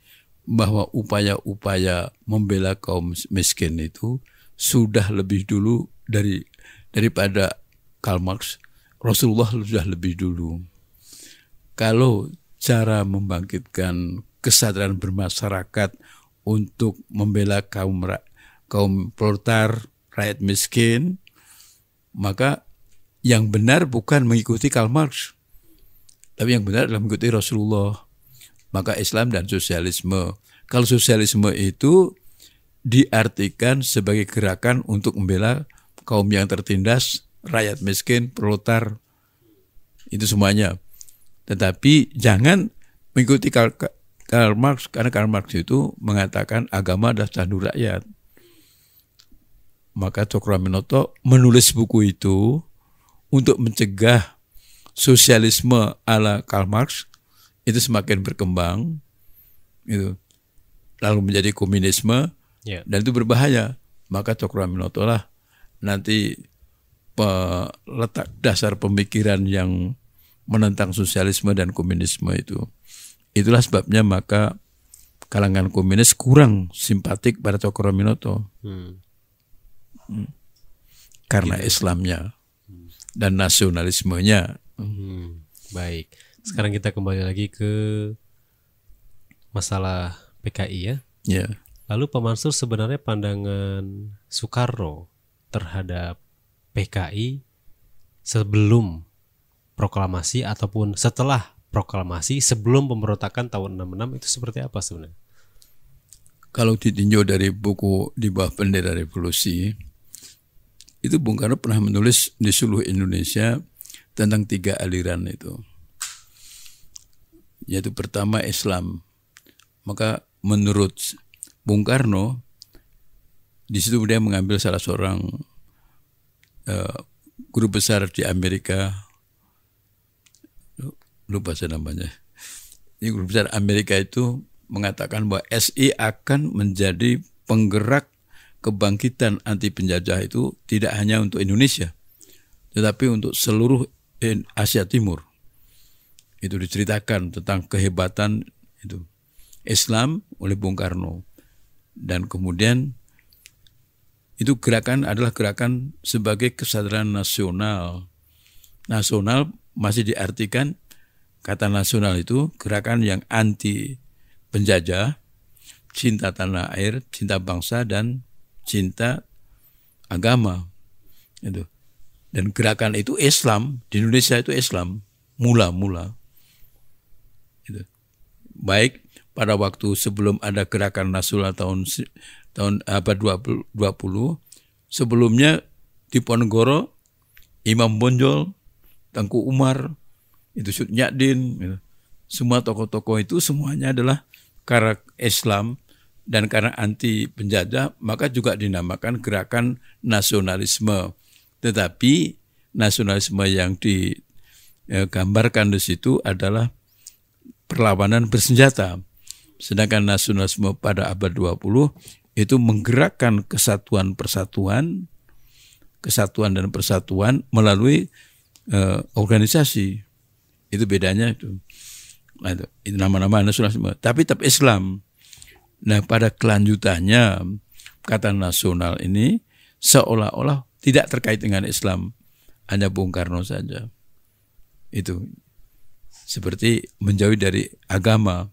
bahwa upaya-upaya membela kaum miskin itu sudah lebih dulu dari daripada Karl Marx, Rasulullah sudah lebih dulu. Kalau cara membangkitkan kesadaran bermasyarakat untuk membela kaum kaum proletar, rakyat miskin, maka yang benar bukan mengikuti Karl Marx, tapi yang benar adalah mengikuti Rasulullah. Maka Islam dan sosialisme. Kalau sosialisme itu diartikan sebagai gerakan untuk membela kaum yang tertindas, rakyat miskin, proletar, itu semuanya. Tetapi jangan mengikuti Karl Marx karena Karl Marx itu mengatakan agama adalah candu rakyat. Maka Cokroaminoto menulis buku itu untuk mencegah sosialisme ala Karl Marx itu semakin berkembang itu lalu menjadi komunisme yeah. dan itu berbahaya maka Cokroaminoto lah nanti letak dasar pemikiran yang menentang sosialisme dan komunisme itu Itulah sebabnya maka kalangan komunis kurang simpatik pada tokoh Minoto. Hmm. Hmm. Karena gitu. Islamnya hmm. dan nasionalismenya. Hmm. Baik. Sekarang kita kembali lagi ke masalah PKI ya. Ya. Yeah. Lalu Pak Mansur sebenarnya pandangan Soekarno terhadap PKI sebelum proklamasi ataupun setelah proklamasi sebelum pemberontakan tahun 66 itu seperti apa sebenarnya? Kalau ditinjau dari buku di bawah bendera revolusi, itu Bung Karno pernah menulis di seluruh Indonesia tentang tiga aliran itu. Yaitu pertama Islam. Maka menurut Bung Karno, di situ dia mengambil salah seorang uh, guru besar di Amerika, lupa saya namanya. Ini guru besar Amerika itu mengatakan bahwa SI akan menjadi penggerak kebangkitan anti penjajah itu tidak hanya untuk Indonesia, tetapi untuk seluruh Asia Timur. Itu diceritakan tentang kehebatan itu Islam oleh Bung Karno. Dan kemudian itu gerakan adalah gerakan sebagai kesadaran nasional. Nasional masih diartikan Kata nasional itu gerakan yang anti penjajah, cinta tanah air, cinta bangsa dan cinta agama. Itu. Dan gerakan itu Islam, di Indonesia itu Islam mula-mula. Itu. Baik pada waktu sebelum ada gerakan nasional tahun tahun apa 20, 20 sebelumnya di Ponegoro Imam Bonjol, Tengku Umar, itu Syekh gitu. Semua tokoh-tokoh itu semuanya adalah karena Islam dan karena anti penjajah maka juga dinamakan gerakan nasionalisme. Tetapi nasionalisme yang digambarkan di situ adalah perlawanan bersenjata. Sedangkan nasionalisme pada abad 20 itu menggerakkan kesatuan persatuan, kesatuan dan persatuan melalui eh, organisasi. Itu bedanya itu. Itu nama-nama nasional semua. Tapi tetap Islam. Nah pada kelanjutannya kata nasional ini seolah-olah tidak terkait dengan Islam. Hanya Bung Karno saja. Itu. Seperti menjauhi dari agama.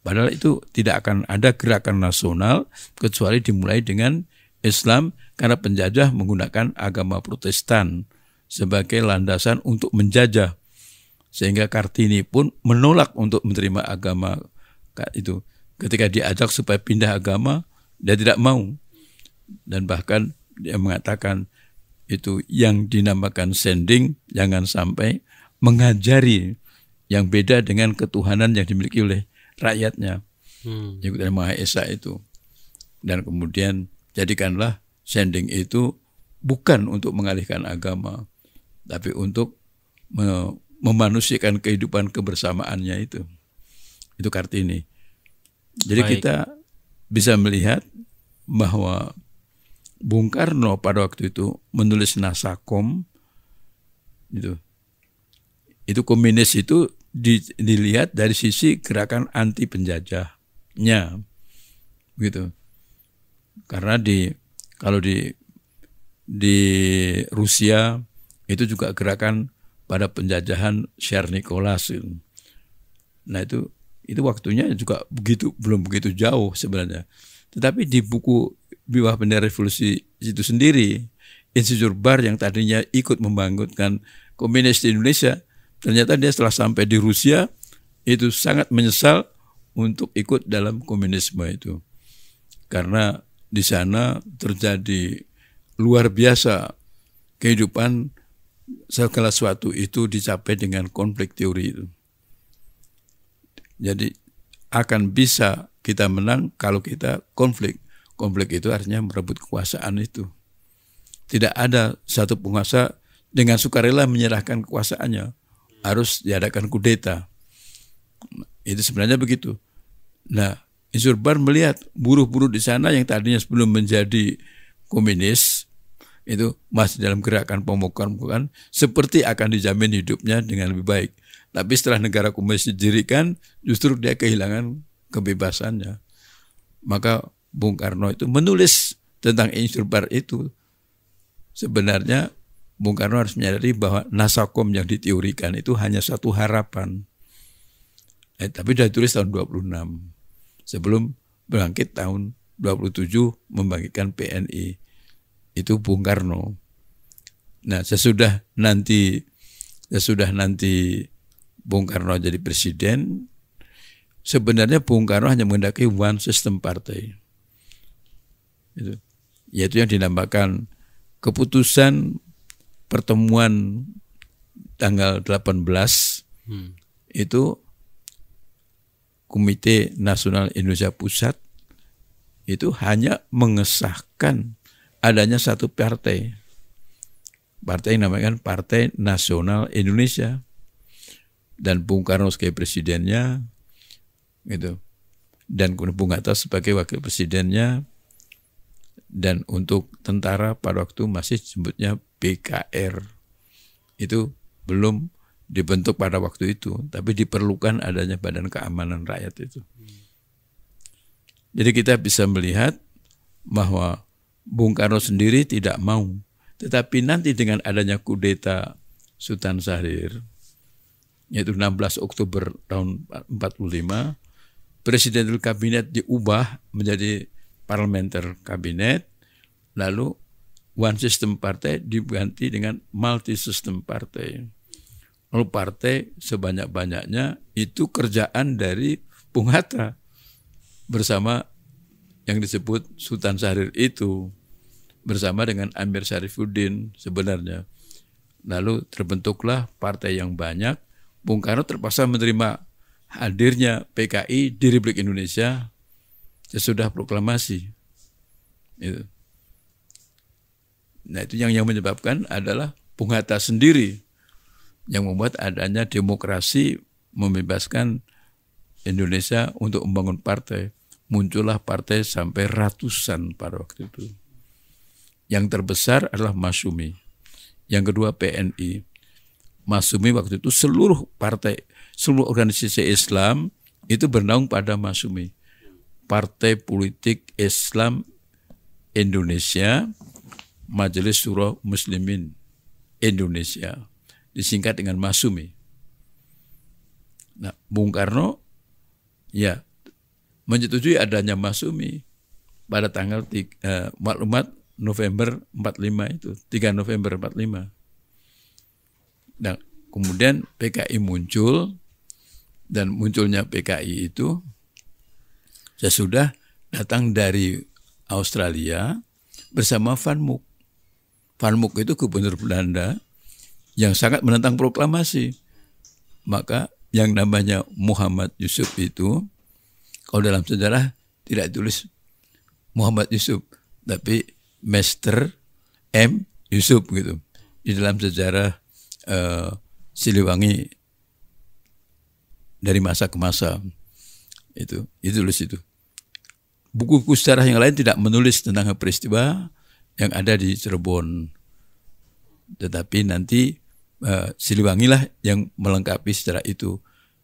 Padahal itu tidak akan ada gerakan nasional kecuali dimulai dengan Islam karena penjajah menggunakan agama protestan sebagai landasan untuk menjajah sehingga Kartini pun menolak untuk menerima agama itu. Ketika diajak supaya pindah agama, dia tidak mau. Dan bahkan dia mengatakan itu yang dinamakan sending jangan sampai mengajari yang beda dengan ketuhanan yang dimiliki oleh rakyatnya. Hmm. dari Maha Esa itu. Dan kemudian jadikanlah sending itu bukan untuk mengalihkan agama, tapi untuk memanusiakan kehidupan kebersamaannya itu. Itu Kartini. Jadi Baik. kita bisa melihat bahwa Bung Karno pada waktu itu menulis Nasakom itu itu komunis itu di, dilihat dari sisi gerakan anti penjajahnya gitu karena di kalau di di Rusia itu juga gerakan pada penjajahan Sher Nicholas Nah itu itu waktunya juga begitu belum begitu jauh sebenarnya. Tetapi di buku Biwah Bendera Revolusi itu sendiri, Insinyur Bar yang tadinya ikut membangunkan komunis di Indonesia, ternyata dia setelah sampai di Rusia itu sangat menyesal untuk ikut dalam komunisme itu. Karena di sana terjadi luar biasa kehidupan segala sesuatu itu dicapai dengan konflik teori itu. Jadi akan bisa kita menang kalau kita konflik. Konflik itu artinya merebut kekuasaan itu. Tidak ada satu penguasa dengan sukarela menyerahkan kekuasaannya. Harus diadakan kudeta. Itu sebenarnya begitu. Nah, Insurban melihat buruh-buruh di sana yang tadinya sebelum menjadi komunis, itu masih dalam gerakan pemukulan-pemukulan seperti akan dijamin hidupnya dengan lebih baik. Tapi setelah negara komunis didirikan, justru dia kehilangan kebebasannya. Maka Bung Karno itu menulis tentang insurbar itu. Sebenarnya Bung Karno harus menyadari bahwa Nasakom yang diteorikan itu hanya satu harapan. Eh, tapi sudah ditulis tahun 26. Sebelum berangkat tahun 27 membangkitkan PNI itu Bung Karno. Nah, sesudah nanti sesudah nanti Bung Karno jadi presiden, sebenarnya Bung Karno hanya mengendaki one system partai. Itu. Yaitu yang dinamakan keputusan pertemuan tanggal 18 hmm. itu Komite Nasional Indonesia Pusat itu hanya mengesahkan adanya satu partai. Partai yang namanya Partai Nasional Indonesia. Dan Bung Karno sebagai presidennya, gitu. Dan Bung Hatta sebagai wakil presidennya, dan untuk tentara pada waktu masih sebutnya BKR. Itu belum dibentuk pada waktu itu, tapi diperlukan adanya Badan Keamanan Rakyat itu. Jadi kita bisa melihat bahwa Bung Karno sendiri tidak mau. Tetapi nanti dengan adanya kudeta Sultan Syahrir, yaitu 16 Oktober tahun 45, Presiden Kabinet diubah menjadi parlementer kabinet, lalu one system partai diganti dengan multi system partai. Lalu partai sebanyak-banyaknya itu kerjaan dari Bung Hatta bersama yang disebut Sultan Syahrir itu bersama dengan Amir Syarifuddin sebenarnya. Lalu terbentuklah partai yang banyak. Bung Karno terpaksa menerima hadirnya PKI di Republik Indonesia sesudah proklamasi. Itu. Nah itu yang yang menyebabkan adalah Bung Hatta sendiri yang membuat adanya demokrasi membebaskan Indonesia untuk membangun partai. Muncullah partai sampai ratusan pada waktu itu. Yang terbesar adalah Masumi. Yang kedua PNI. Masumi waktu itu seluruh partai, seluruh organisasi Islam itu bernaung pada Masumi. Partai Politik Islam Indonesia, Majelis Surah Muslimin Indonesia, disingkat dengan Masumi. Nah, Bung Karno ya menyetujui adanya Masumi pada tanggal tiga, eh, maklumat November 45 itu, 3 November 45. Nah, kemudian PKI muncul dan munculnya PKI itu saya sudah datang dari Australia bersama Van Mook. Van Mook itu gubernur Belanda yang sangat menentang proklamasi. Maka yang namanya Muhammad Yusuf itu kalau dalam sejarah tidak ditulis Muhammad Yusuf, tapi Master M Yusuf gitu di dalam sejarah uh, Siliwangi dari masa ke masa itu itu ditulis itu buku-buku sejarah yang lain tidak menulis tentang peristiwa yang ada di Cirebon tetapi nanti uh, Siliwangi lah yang melengkapi sejarah itu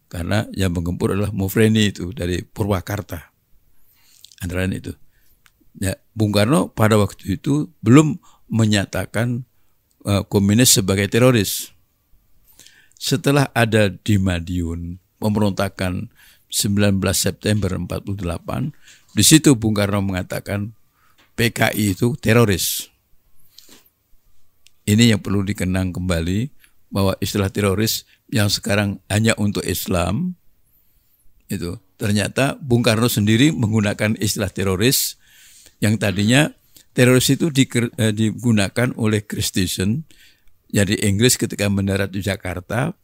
karena yang menggempur adalah Mufreni itu dari Purwakarta antara itu Ya, Bung Karno pada waktu itu belum menyatakan uh, komunis sebagai teroris. Setelah ada di Madiun pemberontakan 19 September 48, di situ Bung Karno mengatakan PKI itu teroris. Ini yang perlu dikenang kembali bahwa istilah teroris yang sekarang hanya untuk Islam itu ternyata Bung Karno sendiri menggunakan istilah teroris yang tadinya teroris itu eh, digunakan oleh Christensen jadi Inggris ketika mendarat di Jakarta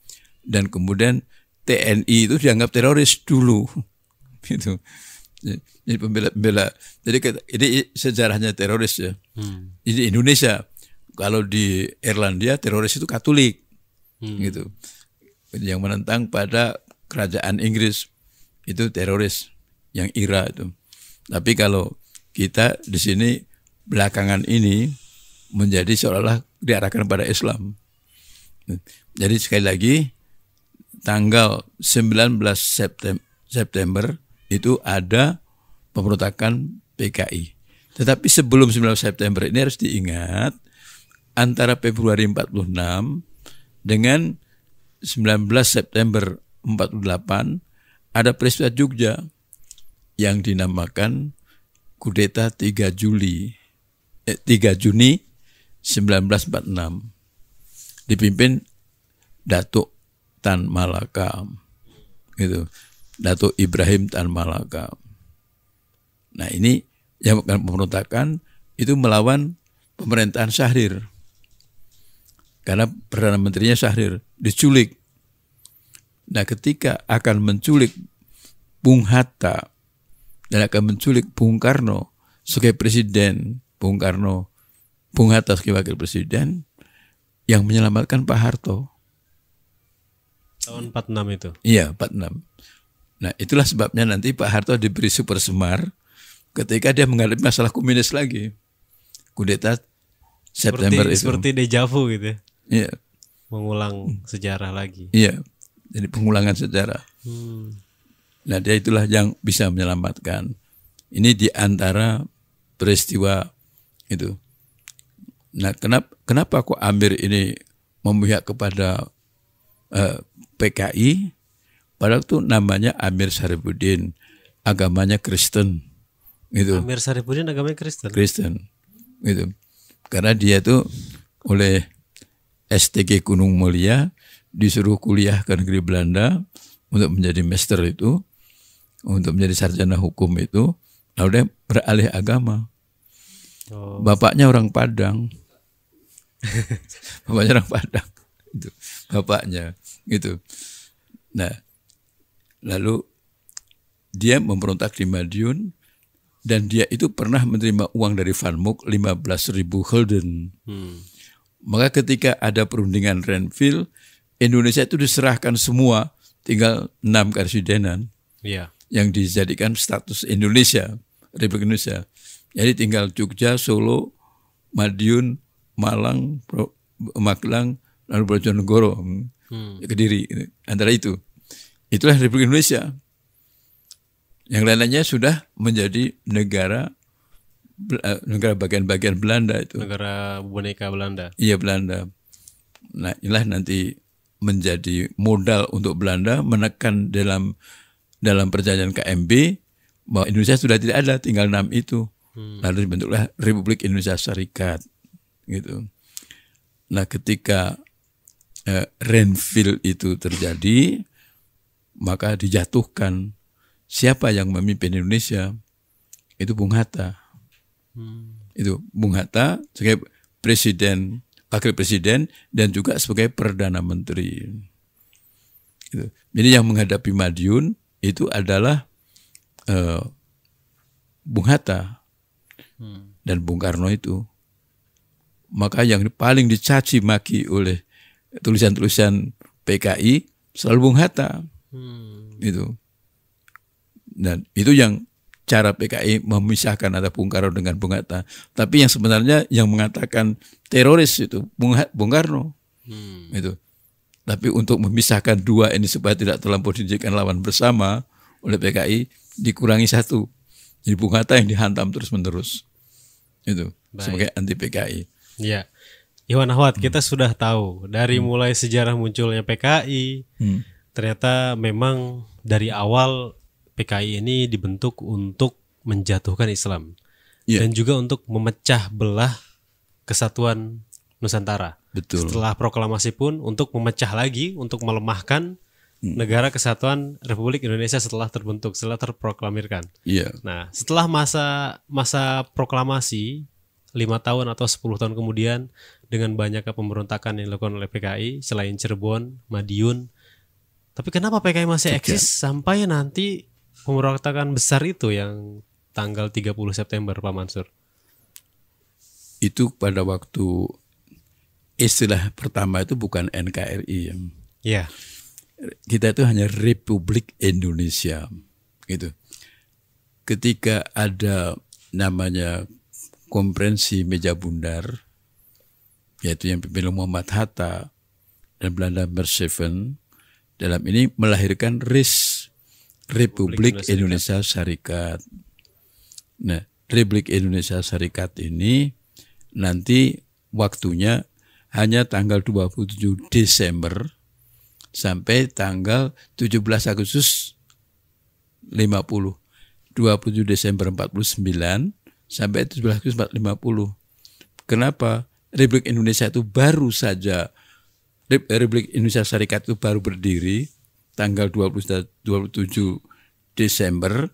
dan kemudian TNI itu dianggap teroris dulu gitu jadi pembela-pembela jadi ini sejarahnya teroris ya hmm. ini Indonesia kalau di Irlandia teroris itu Katolik hmm. gitu yang menentang pada kerajaan Inggris itu teroris yang IRA itu tapi kalau kita di sini belakangan ini menjadi seolah-olah diarahkan pada Islam. Jadi sekali lagi tanggal 19 September, September itu ada pemberontakan PKI. Tetapi sebelum 19 September ini harus diingat antara Februari 46 dengan 19 September 48 ada peristiwa Jogja yang dinamakan kudeta 3 Juli eh, 3 Juni 1946 dipimpin Datuk Tan Malaka gitu Datuk Ibrahim Tan Malaka nah ini yang akan pemberontakan itu melawan pemerintahan Syahrir karena perdana menterinya Syahrir diculik nah ketika akan menculik Bung Hatta dan akan menculik Bung Karno sebagai presiden, Bung Karno, Bung Hatta sebagai wakil presiden yang menyelamatkan Pak Harto. Tahun 46 itu? Iya, 46. Nah itulah sebabnya nanti Pak Harto diberi super semar ketika dia menghadapi masalah komunis lagi. Kudeta September seperti, itu. Seperti dejavu gitu ya? Iya. Mengulang hmm. sejarah lagi. Iya. Jadi pengulangan sejarah. Hmm. Nah, dia itulah yang bisa menyelamatkan. Ini di antara peristiwa itu. Nah, kenapa kenapa kok Amir ini memihak kepada eh, PKI? Padahal itu namanya Amir Syarifuddin, agamanya Kristen. Gitu. Amir Syarifuddin agamanya Kristen. Kristen. Gitu. Karena dia itu oleh STG Gunung Mulia disuruh kuliah ke negeri Belanda untuk menjadi master itu untuk menjadi sarjana hukum itu lalu dia beralih agama. Oh. Bapaknya orang Padang. Bapaknya orang Padang. Itu bapaknya gitu. Nah, lalu dia memberontak di Madiun dan dia itu pernah menerima uang dari Van Mook lima 15.000 ribu Hmm. Maka ketika ada perundingan Renville, Indonesia itu diserahkan semua tinggal enam karsidenan. Iya yang dijadikan status Indonesia, Republik Indonesia. Jadi tinggal Jogja, Solo, Madiun, Malang, Magelang, lalu Brojonegoro, hmm. Ya, Kediri, antara itu. Itulah Republik Indonesia. Yang lainnya sudah menjadi negara eh, negara bagian-bagian Belanda itu. Negara boneka Belanda. Iya Belanda. Nah inilah nanti menjadi modal untuk Belanda menekan dalam dalam perjanjian KMB bahwa Indonesia sudah tidak ada, tinggal enam itu. Hmm. Lalu dibentuklah Republik Indonesia Serikat gitu. Nah, ketika eh, Renville itu terjadi, maka dijatuhkan siapa yang memimpin Indonesia itu Bung Hatta. Hmm. Itu Bung Hatta sebagai presiden, wakil presiden dan juga sebagai perdana menteri. Gitu. Jadi yang menghadapi Madiun itu adalah uh, Bung Hatta hmm. dan Bung Karno itu. Maka yang paling dicaci maki oleh tulisan-tulisan PKI selalu Bung Hatta. Hmm. Itu. Dan itu yang cara PKI memisahkan antara Bung Karno dengan Bung Hatta. Tapi yang sebenarnya yang mengatakan teroris itu Bung, Bung Karno. Hmm. Itu. Tapi untuk memisahkan dua ini supaya tidak terlampau dijadikan lawan bersama oleh PKI dikurangi satu. Jadi Bung Hatta yang dihantam terus-menerus. Itu Baik. sebagai anti PKI. Iya. Iwan Ahwat, hmm. kita sudah tahu dari hmm. mulai sejarah munculnya PKI, hmm. ternyata memang dari awal PKI ini dibentuk untuk menjatuhkan Islam yeah. dan juga untuk memecah belah kesatuan Nusantara. Betul. Setelah proklamasi pun untuk memecah lagi, untuk melemahkan hmm. negara kesatuan Republik Indonesia setelah terbentuk, setelah terproklamirkan. Iya. Yeah. Nah, setelah masa masa proklamasi lima tahun atau sepuluh tahun kemudian dengan banyaknya pemberontakan yang dilakukan oleh PKI selain Cirebon, Madiun. Tapi kenapa PKI masih Tidak. eksis sampai nanti pemberontakan besar itu yang tanggal 30 September Pak Mansur? Itu pada waktu istilah pertama itu bukan NKRI ya. Yeah. Kita itu hanya Republik Indonesia gitu. Ketika ada namanya konferensi meja bundar yaitu yang pimpin Muhammad Hatta dan Belanda Merseven dalam ini melahirkan RIS Republik, Indonesia, Syarikat. Nah, Republik Indonesia Syarikat ini nanti waktunya hanya tanggal 27 Desember sampai tanggal 17 Agustus 50. 27 Desember 49 sampai 17 Agustus 50. Kenapa? Republik Indonesia itu baru saja Republik Indonesia Serikat itu baru berdiri tanggal 20, 27 Desember,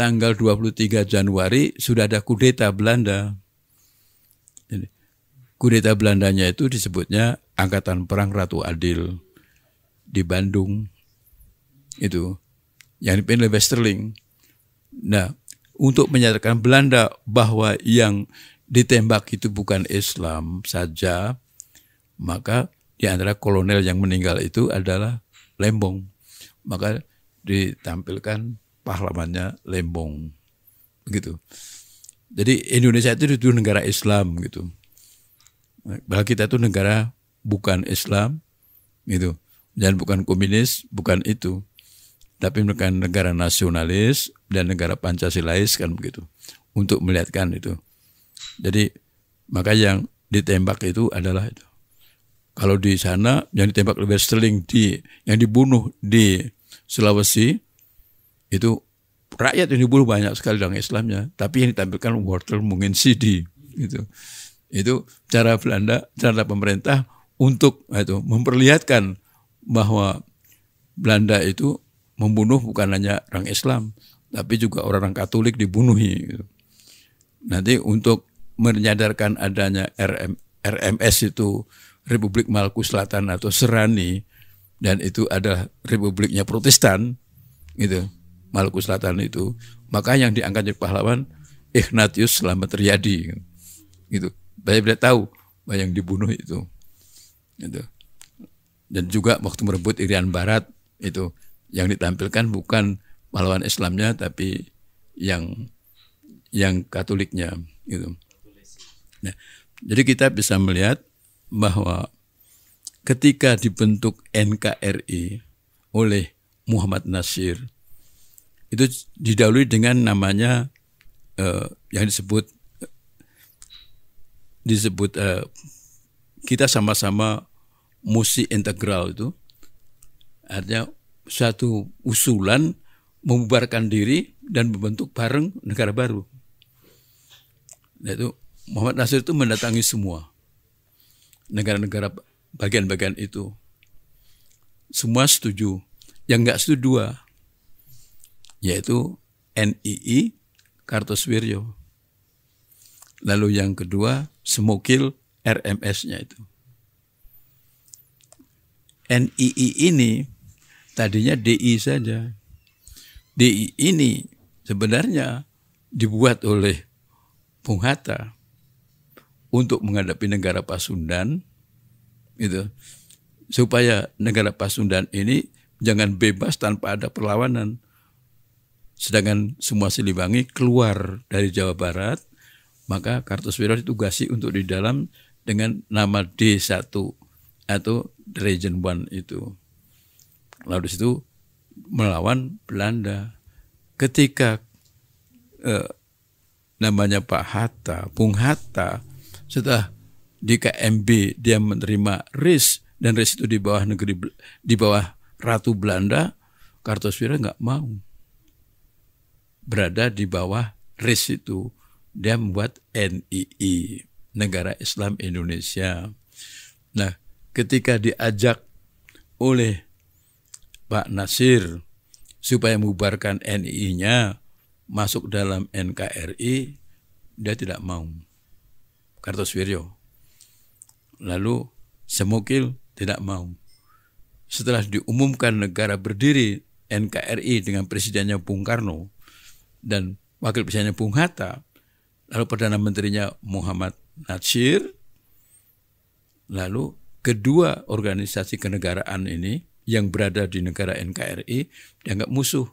tanggal 23 Januari sudah ada kudeta Belanda. Kudeta Belandanya itu disebutnya Angkatan Perang Ratu Adil di Bandung itu yang dipimpin oleh Westerling. Nah, untuk menyatakan Belanda bahwa yang ditembak itu bukan Islam saja, maka di antara kolonel yang meninggal itu adalah Lembong. Maka ditampilkan pahlawannya Lembong. Begitu. Jadi Indonesia itu itu negara Islam gitu. Bahwa kita itu negara bukan Islam, gitu, dan bukan komunis, bukan itu. Tapi mereka negara nasionalis dan negara Pancasilais kan begitu. Untuk melihatkan itu. Jadi maka yang ditembak itu adalah itu. Kalau di sana yang ditembak lebih Sterling di yang dibunuh di Sulawesi itu rakyat yang dibunuh banyak sekali dalam Islamnya, tapi yang ditampilkan wortel mungkin CD gitu. Itu cara Belanda, cara pemerintah untuk nah itu memperlihatkan bahwa Belanda itu membunuh bukan hanya orang Islam, tapi juga orang orang Katolik dibunuhi. Gitu. Nanti untuk menyadarkan adanya RM, RMS itu Republik Maluku Selatan atau Serani dan itu adalah republiknya Protestan gitu Maluku Selatan itu maka yang diangkat jadi pahlawan Ignatius Slamet Riyadi gitu saya tidak tahu yang dibunuh itu. Gitu. Dan juga waktu merebut Irian Barat itu yang ditampilkan bukan pahlawan Islamnya tapi yang yang Katoliknya gitu. Nah, jadi kita bisa melihat bahwa ketika dibentuk NKRI oleh Muhammad Nasir itu didahului dengan namanya eh, yang disebut disebut uh, kita sama-sama musik integral itu artinya satu usulan membubarkan diri dan membentuk bareng negara baru. Yaitu Muhammad Nasir itu mendatangi semua negara-negara bagian-bagian itu. Semua setuju. Yang nggak setuju dua, yaitu NII Kartosuwiryo. Lalu yang kedua, semukil RMS-nya itu. NII ini tadinya DI saja. DI ini sebenarnya dibuat oleh Bung Hatta untuk menghadapi negara Pasundan gitu supaya negara Pasundan ini jangan bebas tanpa ada perlawanan sedangkan semua Siliwangi keluar dari Jawa Barat maka kartu Kartosuwiro ditugasi untuk di dalam dengan nama D1 atau Region One itu. Lalu di situ melawan Belanda. Ketika eh, namanya Pak Hatta, Bung Hatta, setelah di KMB dia menerima RIS dan RIS itu di bawah negeri di bawah Ratu Belanda, Kartosuwiro nggak mau berada di bawah RIS itu dia membuat NII, Negara Islam Indonesia. Nah, ketika diajak oleh Pak Nasir supaya membubarkan NII-nya masuk dalam NKRI, dia tidak mau. Kartosuwiryo. Lalu Semukil tidak mau. Setelah diumumkan negara berdiri NKRI dengan presidennya Bung Karno dan wakil presidennya Bung Hatta, lalu Perdana Menterinya Muhammad Nasir, lalu kedua organisasi kenegaraan ini yang berada di negara NKRI dianggap musuh.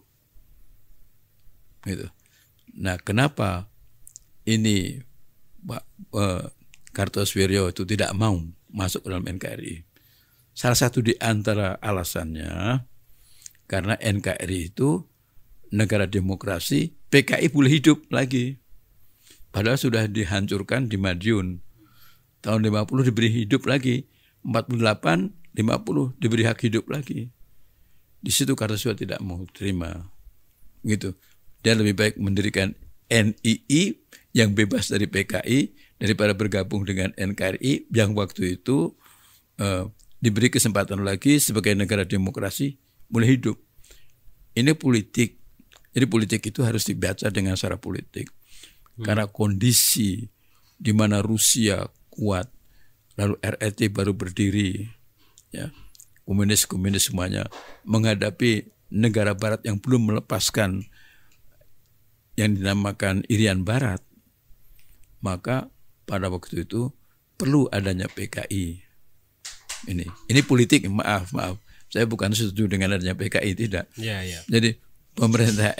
Gitu. Nah, kenapa ini Pak eh, Kartosuwiryo itu tidak mau masuk ke dalam NKRI? Salah satu di antara alasannya karena NKRI itu negara demokrasi, PKI boleh hidup lagi. Padahal sudah dihancurkan di Madiun. Tahun 50 diberi hidup lagi. 48, 50 diberi hak hidup lagi. Di situ Kartasua tidak mau terima. Gitu. Dia lebih baik mendirikan NII yang bebas dari PKI daripada bergabung dengan NKRI yang waktu itu uh, diberi kesempatan lagi sebagai negara demokrasi mulai hidup. Ini politik. Jadi politik itu harus dibaca dengan secara politik. Hmm. karena kondisi di mana Rusia kuat lalu RRT baru berdiri ya komunis komunis semuanya menghadapi negara barat yang belum melepaskan yang dinamakan Irian Barat maka pada waktu itu perlu adanya PKI ini ini politik maaf maaf saya bukan setuju dengan adanya PKI tidak ya, ya. jadi pemerintah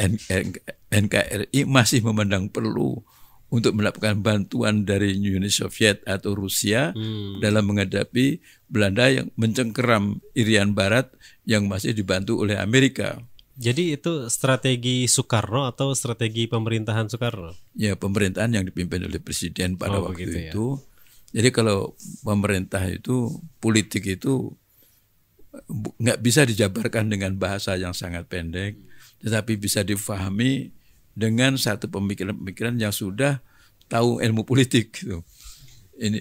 NKRI masih memandang perlu untuk melakukan bantuan dari Uni Soviet atau Rusia hmm. dalam menghadapi Belanda yang mencengkeram Irian Barat yang masih dibantu oleh Amerika. Jadi itu strategi Soekarno atau strategi pemerintahan Soekarno? Ya pemerintahan yang dipimpin oleh presiden pada oh, waktu gitu ya. itu. Jadi kalau pemerintah itu politik itu eh, nggak bisa dijabarkan dengan bahasa yang sangat pendek, tetapi bisa difahami dengan satu pemikiran-pemikiran yang sudah tahu ilmu politik. Gitu. Ini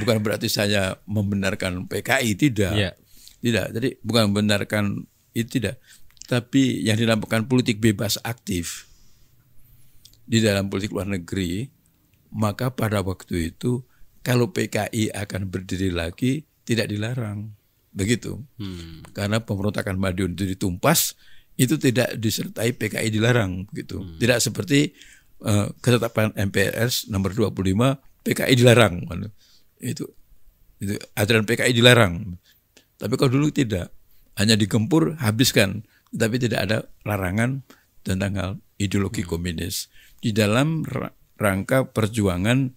bukan berarti saya membenarkan PKI tidak, yeah. tidak. Jadi bukan membenarkan itu tidak, tapi yang dilakukan politik bebas aktif di dalam politik luar negeri, maka pada waktu itu kalau PKI akan berdiri lagi tidak dilarang begitu hmm. karena pemberontakan Madiun itu ditumpas itu tidak disertai PKI dilarang begitu. Hmm. Tidak seperti uh, ketetapan MPRS nomor 25 PKI dilarang. Kan. Itu itu aturan PKI dilarang. Tapi kalau dulu tidak, hanya digempur habiskan, tapi tidak ada larangan tentang hal ideologi hmm. komunis di dalam rangka perjuangan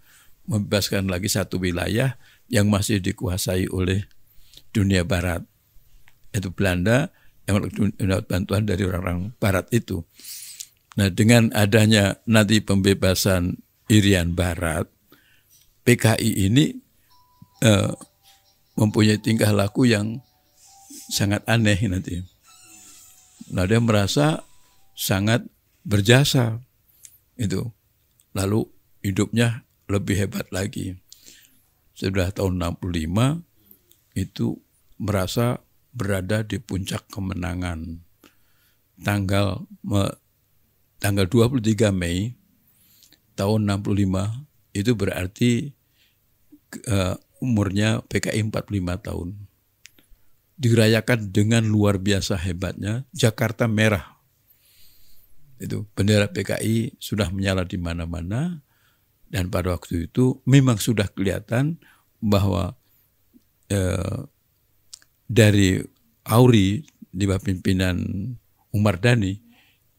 membebaskan lagi satu wilayah yang masih dikuasai oleh dunia barat. yaitu Belanda yang mendapat bantuan dari orang-orang barat itu. Nah dengan adanya nanti pembebasan Irian Barat, PKI ini eh, mempunyai tingkah laku yang sangat aneh nanti. Nah dia merasa sangat berjasa itu. Lalu hidupnya lebih hebat lagi. Sudah tahun 65 itu merasa berada di puncak kemenangan. Tanggal tanggal 23 Mei tahun 65 itu berarti uh, umurnya PKI 45 tahun. Dirayakan dengan luar biasa hebatnya Jakarta merah. Itu bendera PKI sudah menyala di mana-mana dan pada waktu itu memang sudah kelihatan bahwa eh, dari Auri di bawah pimpinan Umar Dhani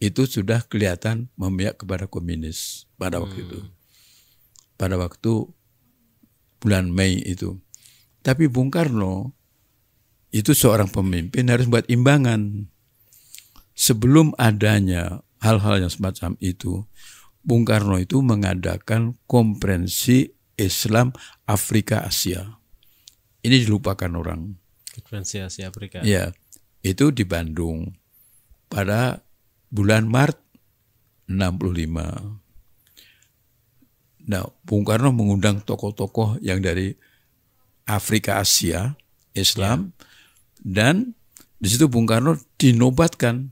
itu sudah kelihatan memihak kepada komunis pada waktu hmm. itu. Pada waktu bulan Mei itu. Tapi Bung Karno itu seorang pemimpin harus buat imbangan. Sebelum adanya hal-hal yang semacam itu, Bung Karno itu mengadakan konferensi Islam Afrika Asia. Ini dilupakan orang. Konferensi Asia Afrika. Ya, itu di Bandung pada bulan Maret 65. Nah, Bung Karno mengundang tokoh-tokoh yang dari Afrika Asia Islam ya. dan di situ Bung Karno dinobatkan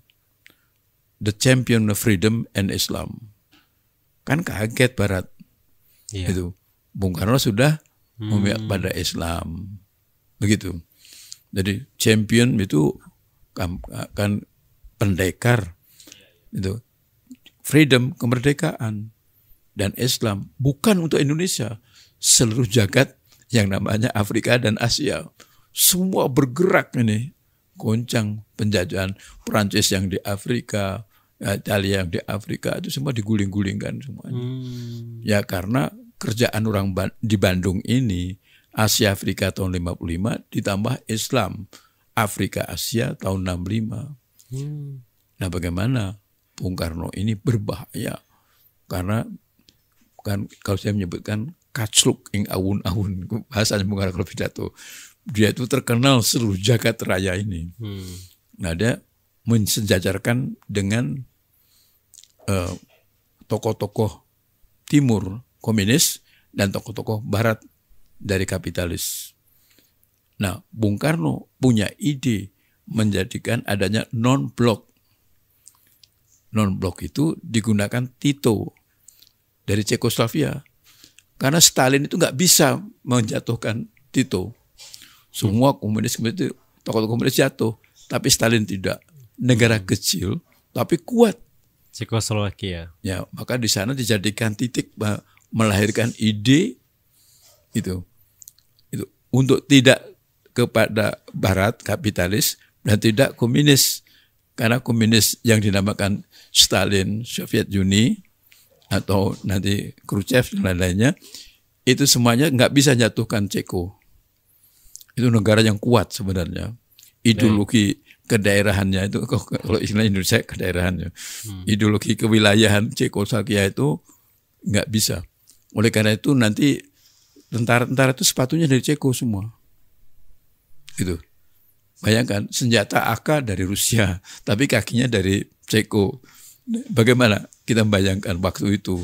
the champion of freedom and Islam. Kan kaget Barat. Ya. Itu Bung Karno sudah hmm. memihak pada Islam. Begitu. Jadi champion itu kan pendekar itu freedom kemerdekaan dan Islam bukan untuk Indonesia seluruh jagat yang namanya Afrika dan Asia semua bergerak ini goncang penjajahan Prancis yang di Afrika Italia yang di Afrika itu semua diguling-gulingkan semuanya hmm. ya karena kerjaan orang di Bandung ini Asia Afrika tahun 55 ditambah Islam Afrika Asia tahun 65. Hmm. Nah bagaimana Bung Karno ini berbahaya karena kan kalau saya menyebutkan kacluk ing awun-awun bahasanya Bung Karno kalau pidato dia itu terkenal seluruh jagat raya ini. Hmm. Nah dia mensejajarkan dengan eh, tokoh-tokoh uh, timur komunis dan tokoh-tokoh barat dari kapitalis. Nah, Bung Karno punya ide menjadikan adanya non-blok. Non-blok itu digunakan Tito dari Cekoslovakia. Karena Stalin itu nggak bisa menjatuhkan Tito. Semua komunis itu tokoh-tokoh komunis jatuh, tapi Stalin tidak. Negara hmm. kecil tapi kuat. Cekoslovakia. Ya, maka di sana dijadikan titik melahirkan ide itu untuk tidak kepada barat kapitalis dan tidak komunis karena komunis yang dinamakan Stalin, Soviet Uni atau nanti Khrushchev dan lain-lainnya itu semuanya nggak bisa jatuhkan Ceko. Itu negara yang kuat sebenarnya. Ideologi hmm. kedaerahannya itu kalau istilah Indonesia kedaerahannya. Hmm. Ideologi kewilayahan Ceko itu nggak bisa. Oleh karena itu nanti tentara-tentara itu sepatunya dari Ceko semua. Itu. Bayangkan senjata AK dari Rusia, tapi kakinya dari Ceko. Bagaimana kita membayangkan waktu itu?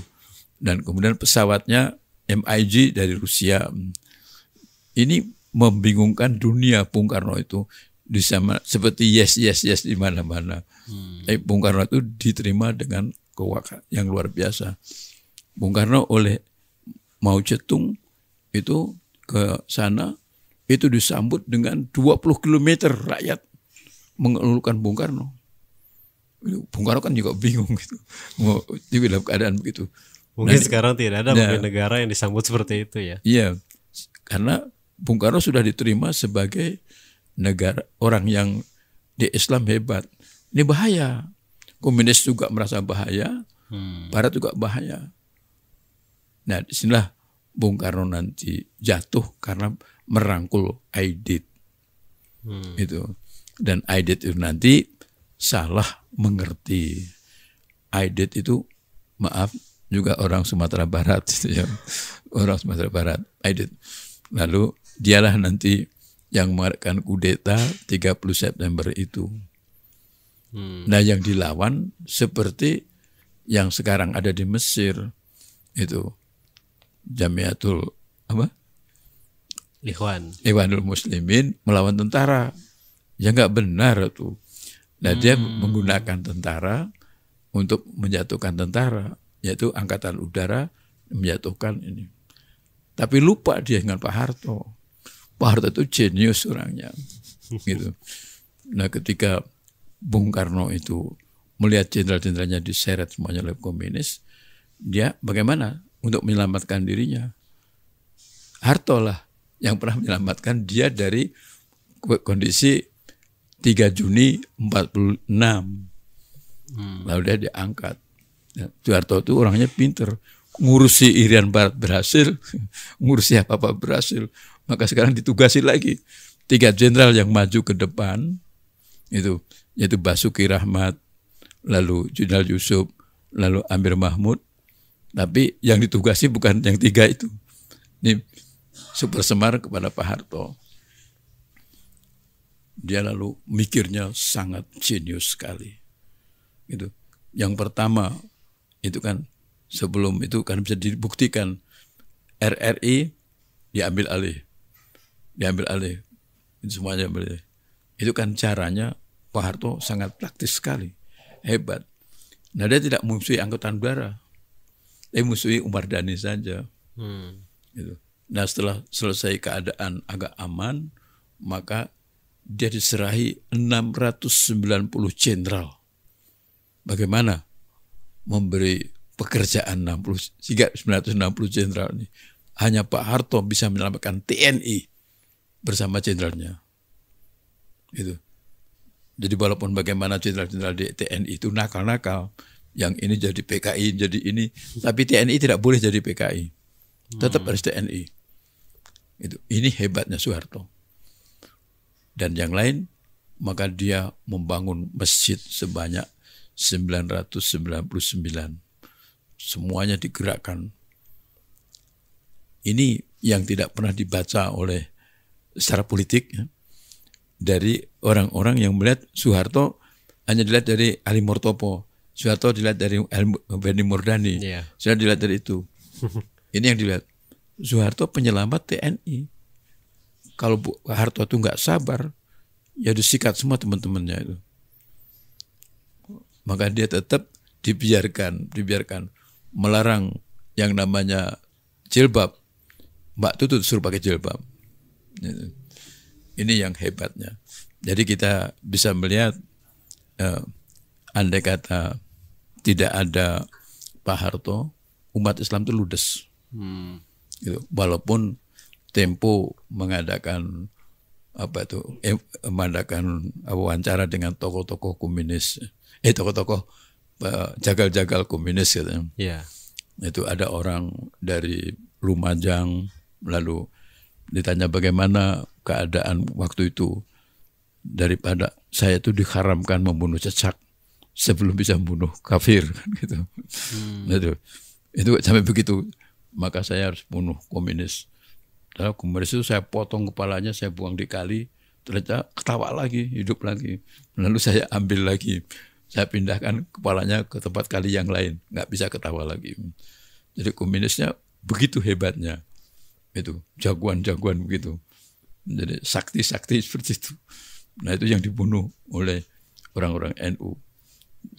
Dan kemudian pesawatnya MIG dari Rusia. Ini membingungkan dunia Bung Karno itu di sama seperti yes yes yes di mana-mana. Hmm. Eh, Bung Karno itu diterima dengan kewakilan yang luar biasa. Bung Karno oleh Mao Zedong itu ke sana itu disambut dengan 20 km rakyat mengeluhkan Bung Karno. Gitu. Bung Karno kan juga bingung gitu. Mau dalam keadaan begitu. Mungkin nah, sekarang tidak ada nah, negara yang disambut seperti itu ya. Iya. Karena Bung Karno sudah diterima sebagai negara orang yang di Islam hebat. Ini bahaya. Komunis juga merasa bahaya, hmm. Barat juga bahaya. Nah, disinilah Bung Karno nanti jatuh karena merangkul aidit Hmm. Itu. Dan aidit itu nanti salah mengerti. aidit itu maaf juga orang Sumatera Barat gitu ya. orang Sumatera Barat aidit Lalu dialah nanti yang mengadakan kudeta 30 September itu. Hmm. Nah, yang dilawan seperti yang sekarang ada di Mesir itu Jamiatul apa? Ikhwan. Ikhwanul Muslimin melawan tentara. Ya nggak benar tuh. Nah hmm. dia menggunakan tentara untuk menjatuhkan tentara, yaitu angkatan udara menjatuhkan ini. Tapi lupa dia dengan Pak Harto. Pak Harto itu jenius orangnya. gitu. Nah ketika Bung Karno itu melihat jenderal-jenderalnya diseret semuanya oleh komunis, dia bagaimana untuk menyelamatkan dirinya. Harto lah yang pernah menyelamatkan dia dari kondisi 3 Juni 46. Hmm. Lalu dia diangkat. Ya, Soeharto itu orangnya pinter. Ngurusi Irian Barat berhasil, ngurusi apa-apa berhasil. Maka sekarang ditugasi lagi. Tiga jenderal yang maju ke depan, itu yaitu Basuki Rahmat, lalu Jenderal Yusuf, lalu Amir Mahmud, tapi yang ditugasi bukan yang tiga itu. Ini Super Semar kepada Pak Harto. Dia lalu mikirnya sangat jenius sekali. Gitu. Yang pertama itu kan sebelum itu kan bisa dibuktikan RRI diambil alih. Diambil alih. Itu semuanya alih. Itu kan caranya Pak Harto sangat praktis sekali. Hebat. Nah dia tidak memusuhi angkutan udara. Tapi musuhnya Umar Dhani saja. Hmm. Gitu. Nah setelah selesai keadaan agak aman, maka dia diserahi 690 jenderal. Bagaimana memberi pekerjaan 60 hingga 960 jenderal ini? Hanya Pak Harto bisa menyelamatkan TNI bersama jenderalnya. Itu. Jadi walaupun bagaimana jenderal-jenderal di TNI itu nakal-nakal, yang ini jadi PKI jadi ini tapi TNI tidak boleh jadi PKI tetap hmm. harus TNI itu ini hebatnya Soeharto dan yang lain maka dia membangun masjid sebanyak 999 semuanya digerakkan ini yang tidak pernah dibaca oleh secara politik ya, dari orang-orang yang melihat Soeharto hanya dilihat dari Ali Mortopo Soeharto dilihat dari Benny Murdani. Yeah. Sudah dilihat dari itu. Ini yang dilihat. Soeharto penyelamat TNI. Kalau Bu Harto itu nggak sabar, ya disikat semua teman-temannya itu. Maka dia tetap dibiarkan, dibiarkan melarang yang namanya jilbab. Mbak Tutut suruh pakai jilbab. Ini yang hebatnya. Jadi kita bisa melihat eh, andai kata tidak ada Pak Harto, umat Islam itu ludes. Hmm. Gitu. Walaupun Tempo mengadakan apa itu eh, mengadakan wawancara dengan tokoh-tokoh komunis, eh tokoh-tokoh eh, jagal-jagal komunis gitu. Yeah. Itu ada orang dari Lumajang lalu ditanya bagaimana keadaan waktu itu daripada saya itu diharamkan membunuh cecak sebelum bisa membunuh kafir kan gitu. Hmm. Itu, itu sampai begitu maka saya harus bunuh komunis. Lalu komunis itu saya potong kepalanya, saya buang di kali, ternyata ketawa lagi, hidup lagi. Lalu saya ambil lagi, saya pindahkan kepalanya ke tempat kali yang lain, nggak bisa ketawa lagi. Jadi komunisnya begitu hebatnya, itu jagoan-jagoan begitu. Jadi sakti-sakti seperti itu. Nah itu yang dibunuh oleh orang-orang NU.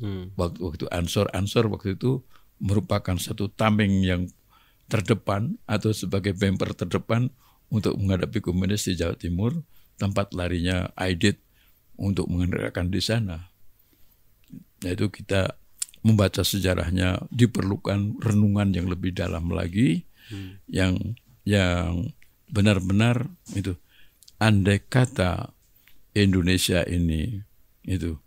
Hmm. Waktu, waktu Ansor, Ansor waktu itu merupakan satu tameng yang terdepan atau sebagai bemper terdepan untuk menghadapi komunis di Jawa Timur, tempat larinya Aidit untuk mengendalikan di sana. Yaitu kita membaca sejarahnya diperlukan renungan yang lebih dalam lagi hmm. yang yang benar-benar itu andai kata Indonesia ini itu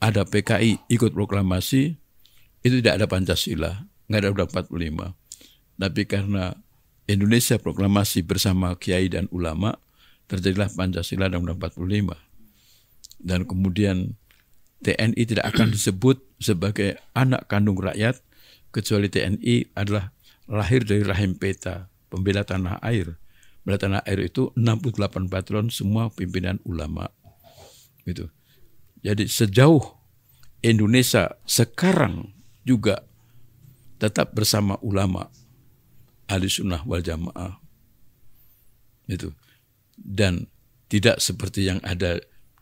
ada PKI ikut proklamasi, itu tidak ada Pancasila, nggak ada Undang 45. Tapi karena Indonesia proklamasi bersama kiai dan ulama, terjadilah Pancasila dan Undang 45. Dan kemudian TNI tidak akan disebut sebagai anak kandung rakyat, kecuali TNI adalah lahir dari rahim peta, pembela tanah air. Pembela tanah air itu 68 patron semua pimpinan ulama. Gitu. Jadi sejauh Indonesia sekarang juga tetap bersama ulama ahli sunnah wal jamaah itu dan tidak seperti yang ada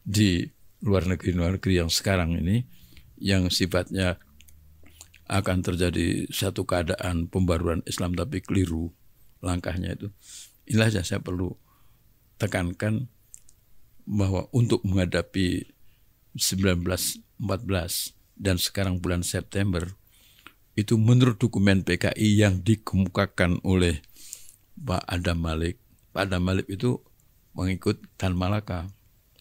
di luar negeri luar negeri yang sekarang ini yang sifatnya akan terjadi satu keadaan pembaruan Islam tapi keliru langkahnya itu inilah yang saya perlu tekankan bahwa untuk menghadapi 1914 dan sekarang bulan September itu menurut dokumen PKI yang dikemukakan oleh Pak Adam Malik. Pak Adam Malik itu mengikut Tan Malaka.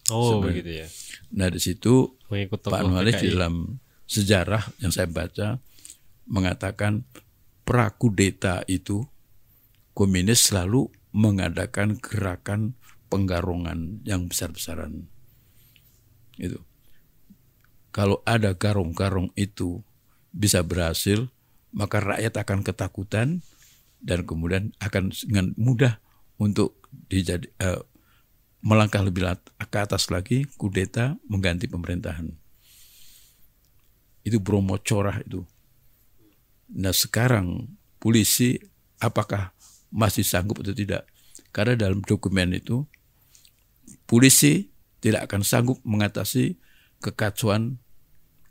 Oh, Sebenarnya. begitu ya. Nah, di situ mengikut Pak Adam Malik dalam sejarah yang saya baca mengatakan prakudeta itu komunis selalu mengadakan gerakan penggarongan yang besar-besaran. Itu kalau ada karung-karung itu bisa berhasil, maka rakyat akan ketakutan dan kemudian akan dengan mudah untuk dijadi, uh, melangkah lebih ke atas lagi, kudeta mengganti pemerintahan. Itu bromo corah itu. Nah sekarang polisi apakah masih sanggup atau tidak? Karena dalam dokumen itu polisi tidak akan sanggup mengatasi kekacauan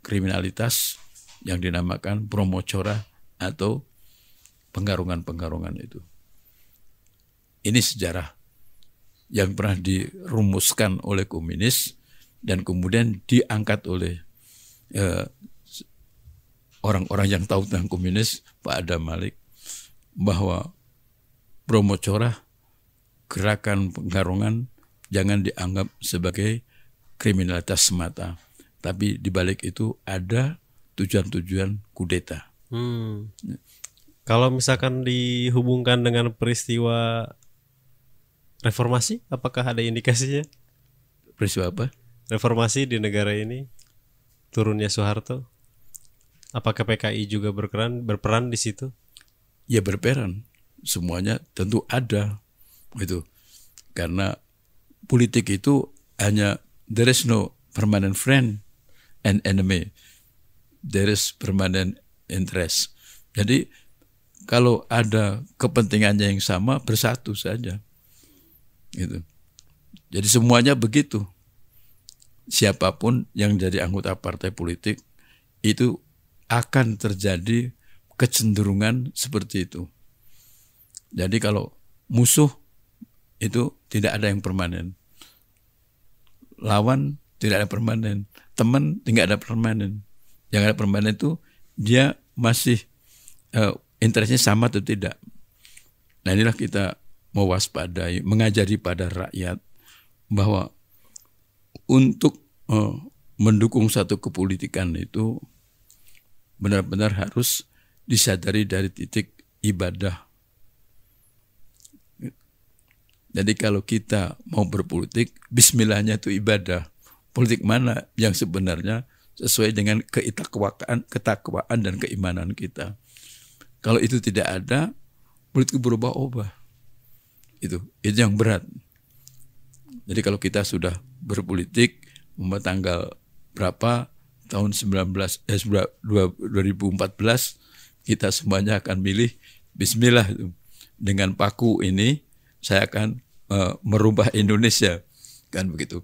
kriminalitas yang dinamakan promocora atau penggarungan-penggarungan itu. Ini sejarah yang pernah dirumuskan oleh komunis dan kemudian diangkat oleh orang eh, orang-orang yang tahu tentang komunis, Pak Adam Malik, bahwa Promocora gerakan penggarungan jangan dianggap sebagai kriminalitas semata tapi di balik itu ada tujuan-tujuan kudeta. Hmm. Ya. Kalau misalkan dihubungkan dengan peristiwa reformasi, apakah ada indikasinya? Peristiwa apa? Reformasi di negara ini, turunnya Soeharto. Apakah PKI juga berperan berperan di situ? Ya berperan, semuanya tentu ada itu karena politik itu hanya there is no permanent friend an enemy. There is permanent interest. Jadi kalau ada kepentingannya yang sama bersatu saja. Gitu. Jadi semuanya begitu. Siapapun yang jadi anggota partai politik itu akan terjadi kecenderungan seperti itu. Jadi kalau musuh itu tidak ada yang permanen. Lawan tidak ada yang permanen teman tidak ada permanen. Yang ada permanen itu dia masih uh, interestnya sama atau tidak. Nah inilah kita mewaspadai, mengajari pada rakyat bahwa untuk uh, mendukung satu kepolitikan itu benar-benar harus disadari dari titik ibadah. Jadi kalau kita mau berpolitik, bismillahnya itu ibadah politik mana yang sebenarnya sesuai dengan keitakwaan, ketakwaan dan keimanan kita. Kalau itu tidak ada, politik berubah-ubah. Itu, itu yang berat. Jadi kalau kita sudah berpolitik, membuat tanggal berapa, tahun 19, eh, 2014, kita semuanya akan milih Bismillah dengan paku ini saya akan uh, merubah Indonesia kan begitu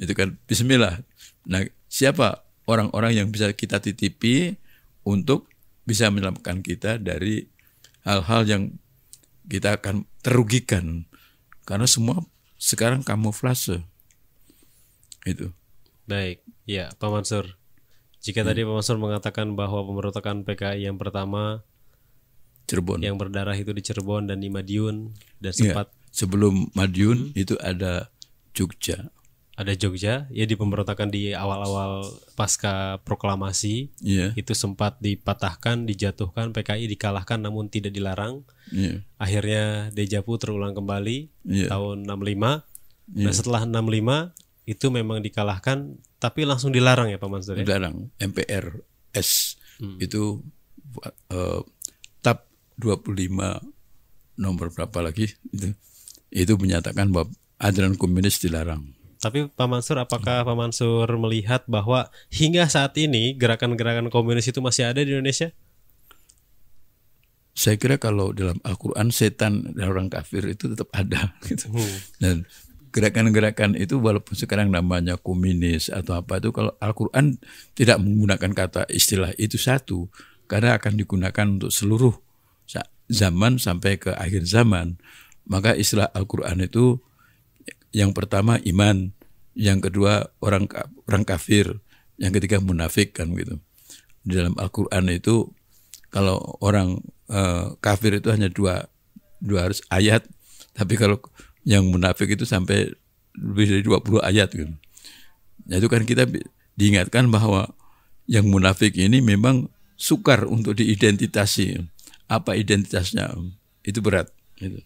itu kan bismillah. Nah, siapa orang-orang yang bisa kita titipi untuk bisa menyelamatkan kita dari hal-hal yang kita akan terugikan karena semua sekarang kamuflase itu baik ya Pak Mansur jika hmm. tadi Pak Mansur mengatakan bahwa pemberontakan PKI yang pertama Cirebon yang berdarah itu di Cirebon dan di Madiun dan iya. sempat ya, sebelum Madiun hmm. itu ada Jogja ada Jogja ya di pemberontakan di awal-awal pasca proklamasi yeah. itu sempat dipatahkan dijatuhkan PKI dikalahkan namun tidak dilarang yeah. akhirnya Dejavu terulang kembali yeah. tahun 65 yeah. nah setelah 65 itu memang dikalahkan tapi langsung dilarang ya Pak Mansur ya? dilarang MPRS hmm. itu uh, TAP 25 nomor berapa lagi itu itu menyatakan bahwa ajaran komunis dilarang tapi Pak Mansur, apakah Pak Mansur melihat bahwa hingga saat ini gerakan-gerakan komunis itu masih ada di Indonesia? Saya kira kalau dalam Al-Quran setan dan orang kafir itu tetap ada. Gitu. Hmm. Dan gerakan-gerakan itu walaupun sekarang namanya komunis atau apa itu kalau Al-Quran tidak menggunakan kata istilah itu satu karena akan digunakan untuk seluruh zaman sampai ke akhir zaman maka istilah Al-Quran itu yang pertama iman, yang kedua orang orang kafir, yang ketiga munafik kan gitu. Di dalam Al-Qur'an itu kalau orang uh, kafir itu hanya dua dua harus ayat, tapi kalau yang munafik itu sampai lebih dari 20 ayat gitu. Nah, itu kan kita diingatkan bahwa yang munafik ini memang sukar untuk diidentitasi. Apa identitasnya? Itu berat. Gitu.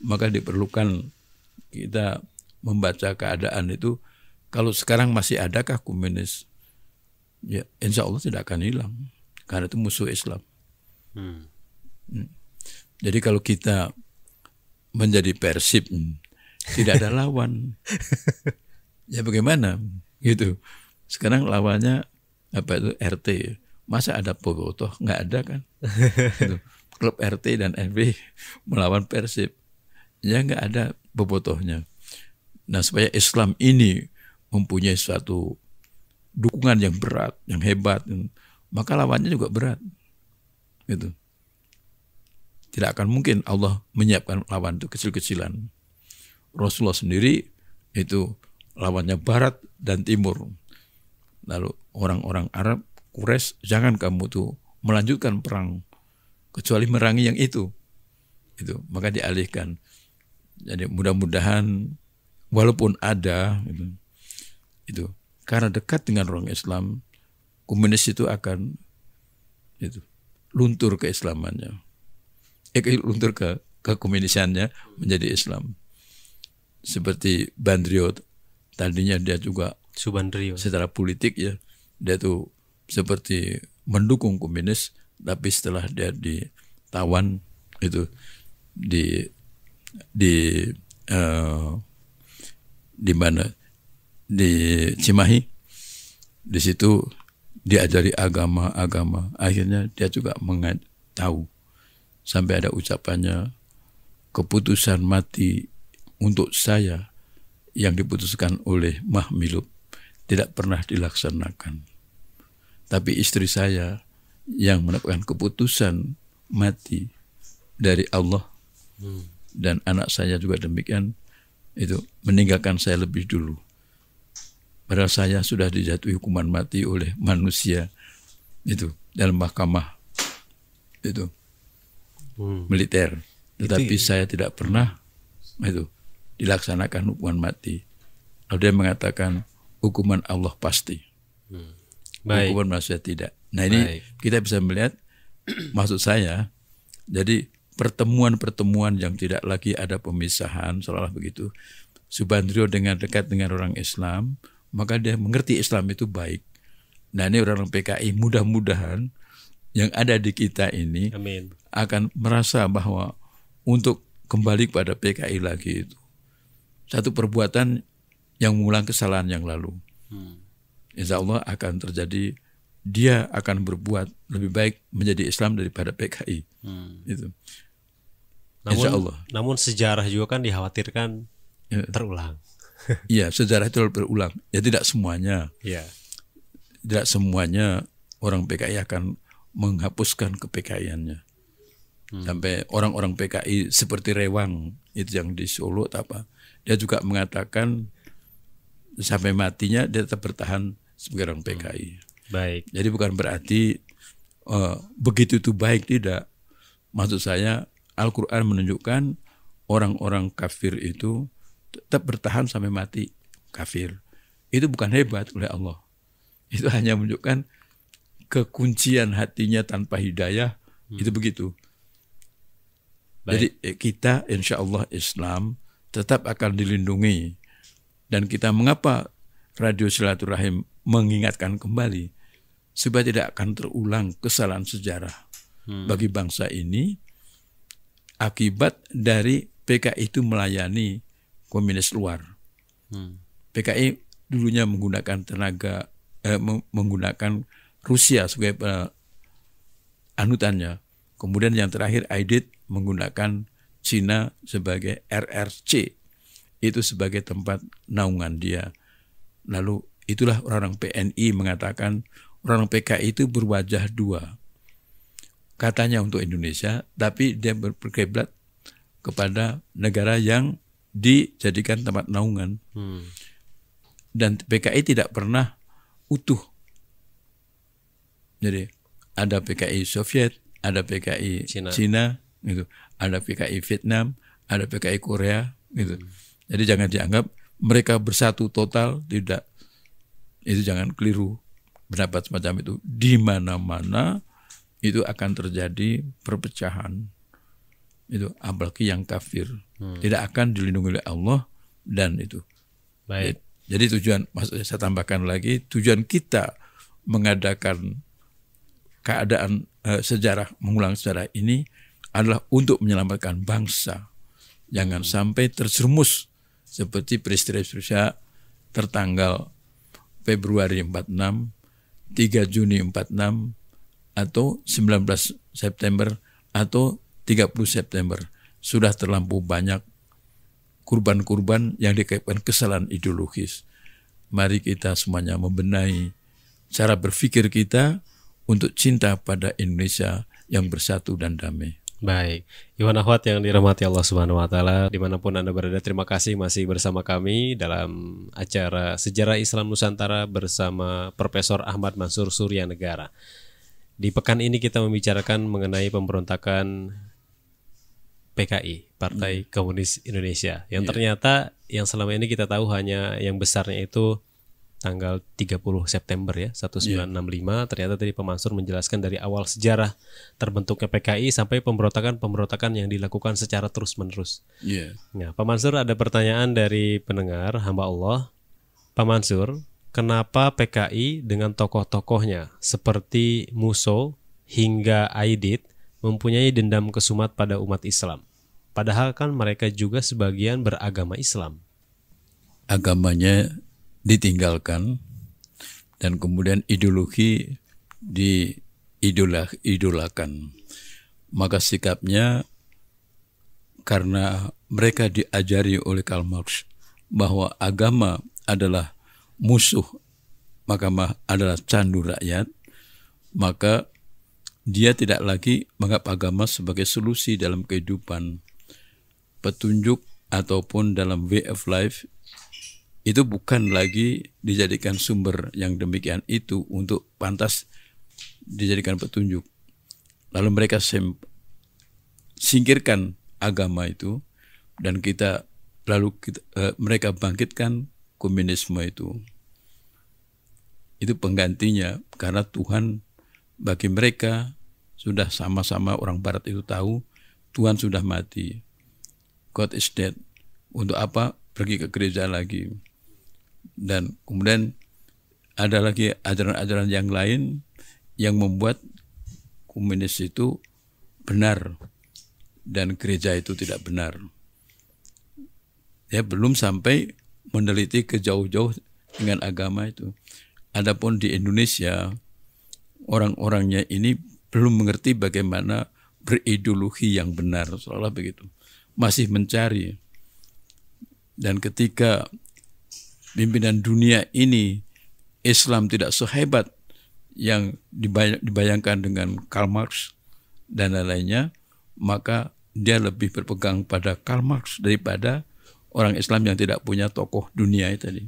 Maka diperlukan kita membaca keadaan itu kalau sekarang masih adakah komunis ya insya Allah tidak akan hilang karena itu musuh Islam hmm. hmm. jadi kalau kita menjadi persib hmm, tidak ada lawan ya bagaimana gitu sekarang lawannya apa itu RT masa ada Bobotoh nggak ada kan gitu. klub RT dan NB melawan persib ya nggak ada bobotohnya. Nah supaya Islam ini mempunyai suatu dukungan yang berat, yang hebat, maka lawannya juga berat. Gitu. Tidak akan mungkin Allah menyiapkan lawan itu kecil-kecilan. Rasulullah sendiri itu lawannya barat dan timur. Lalu orang-orang Arab, Quraisy, jangan kamu tuh melanjutkan perang kecuali merangi yang itu. Itu maka dialihkan jadi mudah-mudahan walaupun ada gitu, itu karena dekat dengan orang Islam, komunis itu akan itu luntur eh, ke Islamannya, eh, luntur ke kekomunisannya menjadi Islam. Seperti Bandrio tadinya dia juga Subandrio. Secara politik ya dia tuh seperti mendukung komunis, tapi setelah dia ditawan itu di di uh, di mana di Cimahi di situ diajari agama-agama akhirnya dia juga mengat tahu sampai ada ucapannya keputusan mati untuk saya yang diputuskan oleh Mahmilub tidak pernah dilaksanakan tapi istri saya yang menetapkan keputusan mati dari Allah hmm dan anak saya juga demikian itu meninggalkan saya lebih dulu. Padahal saya sudah dijatuhi hukuman mati oleh manusia itu dalam mahkamah itu hmm. militer. Tetapi itu... Ya. saya tidak pernah itu dilaksanakan hukuman mati. Lalu dia mengatakan hukuman Allah pasti. Hmm. Baik. Hukuman manusia tidak. Nah ini Baik. kita bisa melihat maksud saya. Jadi pertemuan-pertemuan yang tidak lagi ada pemisahan seolah begitu. Subandrio dengan dekat dengan orang Islam, maka dia mengerti Islam itu baik. Nah ini orang PKI mudah-mudahan yang ada di kita ini Amin. akan merasa bahwa untuk kembali kepada PKI lagi itu satu perbuatan yang mengulang kesalahan yang lalu. Hmm. Insya Allah akan terjadi dia akan berbuat lebih baik menjadi Islam daripada PKI. Hmm. Itu. Namun, Insya Allah. Namun sejarah juga kan dikhawatirkan ya. terulang. Iya, sejarah itu berulang. Ya tidak semuanya. Iya. Tidak semuanya orang PKI akan menghapuskan kepekaiannya. Hmm. Sampai orang-orang PKI seperti Rewang itu yang di Solo apa, dia juga mengatakan sampai matinya dia tetap bertahan sebagai orang PKI. Hmm. Baik. Jadi bukan berarti uh, begitu itu baik tidak. Maksud saya Al-Quran menunjukkan orang-orang kafir itu tetap bertahan sampai mati kafir. Itu bukan hebat oleh Allah. Itu hanya menunjukkan kekuncian hatinya tanpa hidayah. Hmm. Itu begitu. Baik. Jadi eh, kita insya Allah Islam tetap akan dilindungi. Dan kita mengapa Radio Silaturahim mengingatkan kembali supaya tidak akan terulang kesalahan sejarah hmm. bagi bangsa ini akibat dari PKI itu melayani komunis luar. Hmm. PKI dulunya menggunakan tenaga eh, menggunakan Rusia sebagai eh, anutannya. Kemudian yang terakhir Aidit menggunakan Cina sebagai RRC. Itu sebagai tempat naungan dia. Lalu itulah orang-orang PNI mengatakan orang PKI itu berwajah dua katanya untuk Indonesia, tapi dia berkiblat kepada negara yang dijadikan tempat naungan. Hmm. Dan PKI tidak pernah utuh. Jadi ada PKI Soviet, ada PKI Cina, Cina gitu. Ada PKI Vietnam, ada PKI Korea gitu. Hmm. Jadi jangan dianggap mereka bersatu total tidak itu jangan keliru pendapat semacam itu di mana-mana itu akan terjadi perpecahan itu apalagi yang kafir hmm. tidak akan dilindungi oleh Allah dan itu baik jadi, tujuan maksudnya saya tambahkan lagi tujuan kita mengadakan keadaan e, sejarah mengulang sejarah ini adalah untuk menyelamatkan bangsa jangan hmm. sampai terjerumus seperti peristiwa-peristiwa tertanggal Februari 46 3 Juni 46 atau 19 September atau 30 September sudah terlampau banyak kurban-kurban yang dikaitkan kesalahan ideologis. Mari kita semuanya membenahi cara berpikir kita untuk cinta pada Indonesia yang bersatu dan damai. Baik, Iwan Ahwat yang dirahmati Allah Subhanahu wa taala, dimanapun Anda berada, terima kasih masih bersama kami dalam acara Sejarah Islam Nusantara bersama Profesor Ahmad Mansur Surya Negara. Di pekan ini kita membicarakan mengenai pemberontakan PKI, Partai hmm. Komunis Indonesia, yang yeah. ternyata yang selama ini kita tahu hanya yang besarnya itu tanggal 30 September ya 1965 yeah. ternyata tadi Pemansur menjelaskan dari awal sejarah terbentuknya PKI sampai pemberontakan-pemberontakan yang dilakukan secara terus-menerus. Yeah. Nah, Pemansur ada pertanyaan dari pendengar hamba Allah. Pemansur, kenapa PKI dengan tokoh-tokohnya seperti Muso hingga Aidit mempunyai dendam kesumat pada umat Islam. Padahal kan mereka juga sebagian beragama Islam. Agamanya ditinggalkan dan kemudian ideologi diidolakan. Maka sikapnya karena mereka diajari oleh Karl Marx bahwa agama adalah musuh mahkamah adalah candu rakyat, maka dia tidak lagi menganggap agama sebagai solusi dalam kehidupan petunjuk ataupun dalam way of life itu bukan lagi dijadikan sumber yang demikian itu untuk pantas dijadikan petunjuk. Lalu mereka singkirkan agama itu dan kita lalu kita, e, mereka bangkitkan komunisme itu itu penggantinya karena Tuhan bagi mereka sudah sama-sama orang barat itu tahu Tuhan sudah mati God is dead untuk apa pergi ke gereja lagi dan kemudian ada lagi ajaran-ajaran yang lain yang membuat komunis itu benar dan gereja itu tidak benar ya belum sampai meneliti ke jauh-jauh dengan agama itu. Adapun di Indonesia orang-orangnya ini belum mengerti bagaimana berideologi yang benar, seolah begitu. Masih mencari. Dan ketika pimpinan dunia ini Islam tidak sehebat yang dibayangkan dengan Karl Marx dan lain-lainnya, maka dia lebih berpegang pada Karl Marx daripada orang Islam yang tidak punya tokoh dunia itu tadi.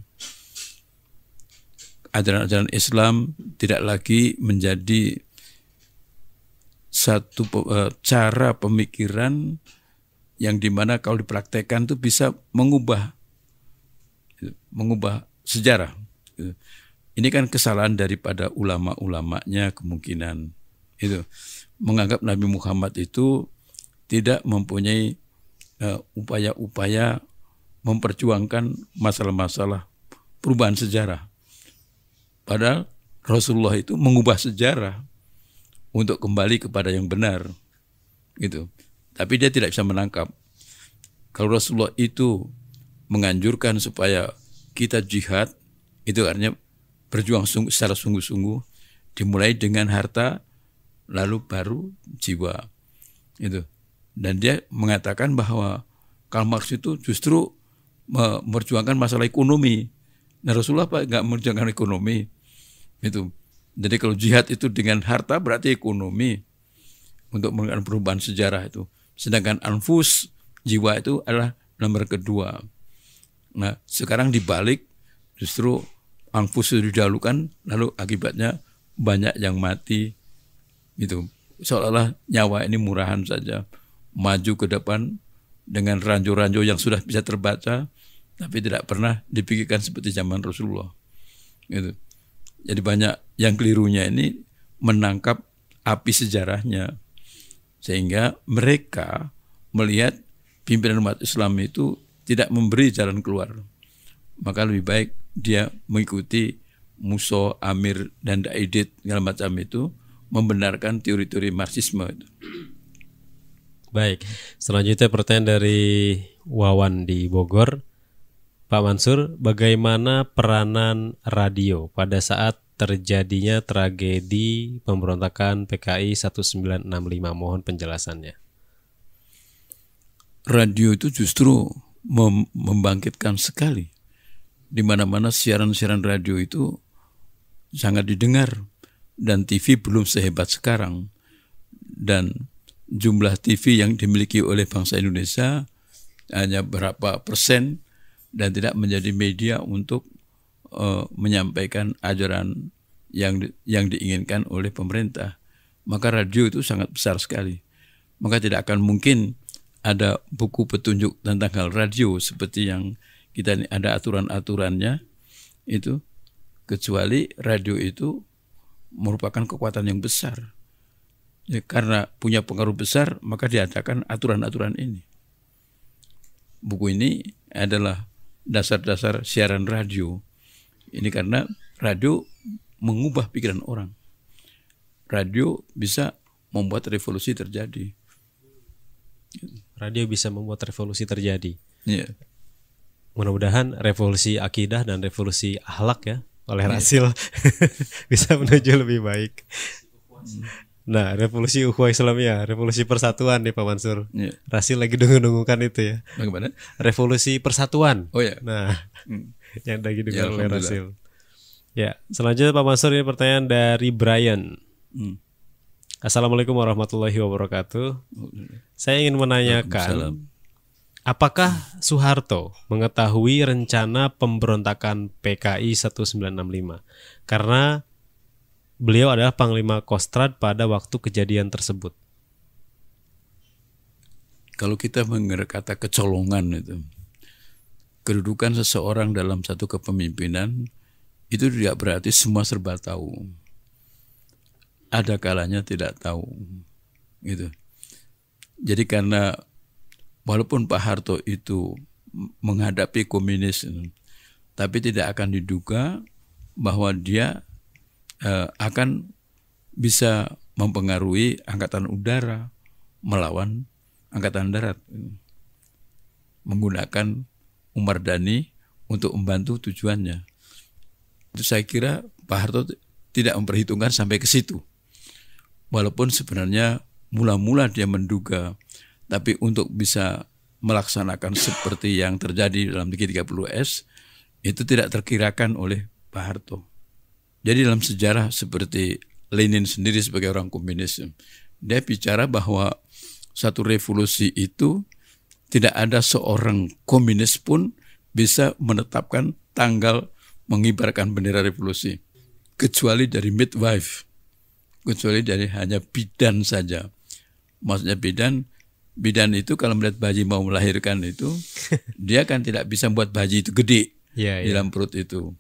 Ajaran-ajaran Islam tidak lagi menjadi satu eh, cara pemikiran yang dimana kalau dipraktekkan itu bisa mengubah mengubah sejarah. Ini kan kesalahan daripada ulama-ulamanya kemungkinan itu menganggap Nabi Muhammad itu tidak mempunyai eh, upaya-upaya uh, upaya -upaya memperjuangkan masalah-masalah perubahan sejarah. Padahal Rasulullah itu mengubah sejarah untuk kembali kepada yang benar. Gitu. Tapi dia tidak bisa menangkap. Kalau Rasulullah itu menganjurkan supaya kita jihad, itu artinya berjuang sungguh, secara sungguh-sungguh, dimulai dengan harta, lalu baru jiwa. Itu. Dan dia mengatakan bahwa Karl Marx itu justru memperjuangkan masalah ekonomi. Nah Rasulullah Pak nggak memperjuangkan ekonomi itu. Jadi kalau jihad itu dengan harta berarti ekonomi untuk melakukan perubahan sejarah itu. Sedangkan anfus jiwa itu adalah nomor kedua. Nah sekarang dibalik justru anfus sudah didahulukan lalu akibatnya banyak yang mati itu seolah-olah nyawa ini murahan saja maju ke depan dengan ranjau-ranjau yang sudah bisa terbaca tapi tidak pernah dipikirkan seperti zaman Rasulullah. Gitu. Jadi banyak yang kelirunya ini menangkap api sejarahnya sehingga mereka melihat pimpinan umat Islam itu tidak memberi jalan keluar. Maka lebih baik dia mengikuti Muso, Amir, dan Daidit segala macam itu membenarkan teori-teori Marxisme itu. Baik, selanjutnya pertanyaan dari Wawan di Bogor. Pak Mansur, bagaimana peranan radio pada saat terjadinya tragedi pemberontakan PKI 1965? Mohon penjelasannya. Radio itu justru mem membangkitkan sekali. Di mana-mana siaran-siaran radio itu sangat didengar dan TV belum sehebat sekarang. Dan jumlah TV yang dimiliki oleh bangsa Indonesia hanya berapa persen dan tidak menjadi media untuk uh, menyampaikan ajaran yang di, yang diinginkan oleh pemerintah maka radio itu sangat besar sekali maka tidak akan mungkin ada buku petunjuk tentang hal radio seperti yang kita ada aturan-aturannya itu kecuali radio itu merupakan kekuatan yang besar ya, karena punya pengaruh besar maka diadakan aturan-aturan ini buku ini adalah dasar-dasar siaran radio. Ini karena radio mengubah pikiran orang. Radio bisa membuat revolusi terjadi. Radio bisa membuat revolusi terjadi. Yeah. Mudah-mudahan revolusi akidah dan revolusi akhlak ya oleh yeah. bisa menuju lebih baik. Hmm. Nah, revolusi ukhuwah Islamia, ya. revolusi persatuan nih Pak Mansur. Iya. Rasil lagi dengung-dengungkan itu ya. Bagaimana? Revolusi persatuan. Oh ya. Nah, hmm. yang lagi dengung ya, oleh Rasil. Ya, selanjutnya Pak Mansur ini pertanyaan dari Brian. Hmm. Assalamualaikum warahmatullahi wabarakatuh. Saya ingin menanyakan, apakah Soeharto mengetahui rencana pemberontakan PKI 1965? Karena beliau adalah Panglima Kostrad pada waktu kejadian tersebut. Kalau kita mendengar kata kecolongan itu, kedudukan seseorang dalam satu kepemimpinan itu tidak berarti semua serba tahu. Ada kalanya tidak tahu. Gitu. Jadi karena walaupun Pak Harto itu menghadapi komunis tapi tidak akan diduga bahwa dia uh, akan bisa mempengaruhi angkatan udara melawan angkatan darat menggunakan Umar Dhani untuk membantu tujuannya. Itu saya kira Pak Harto tidak memperhitungkan sampai ke situ. Walaupun sebenarnya mula-mula dia menduga, tapi untuk bisa melaksanakan seperti yang terjadi dalam G30S itu tidak terkirakan oleh Pak Harto. Jadi dalam sejarah seperti Lenin sendiri sebagai orang komunis, dia bicara bahwa satu revolusi itu tidak ada seorang komunis pun bisa menetapkan tanggal mengibarkan bendera revolusi kecuali dari midwife, kecuali dari hanya bidan saja. Maksudnya bidan, bidan itu kalau melihat bayi mau melahirkan itu, dia kan tidak bisa buat bayi itu gede yeah, iya. di dalam perut itu.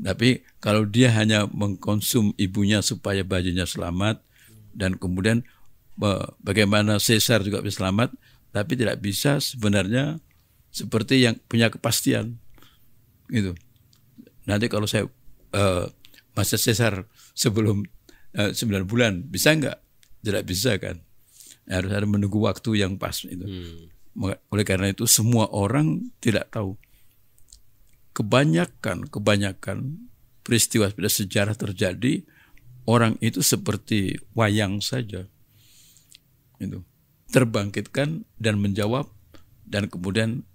Tapi kalau dia hanya mengkonsum ibunya supaya bajunya selamat dan kemudian bagaimana sesar juga bisa selamat, tapi tidak bisa sebenarnya seperti yang punya kepastian gitu. Nanti kalau saya uh, masa sesar sebelum uh, bulan bisa nggak? Tidak bisa kan? Harus ada menunggu waktu yang pas itu. Hmm. Oleh karena itu semua orang tidak tahu kebanyakan kebanyakan peristiwa pada sejarah terjadi orang itu seperti wayang saja itu terbangkitkan dan menjawab dan kemudian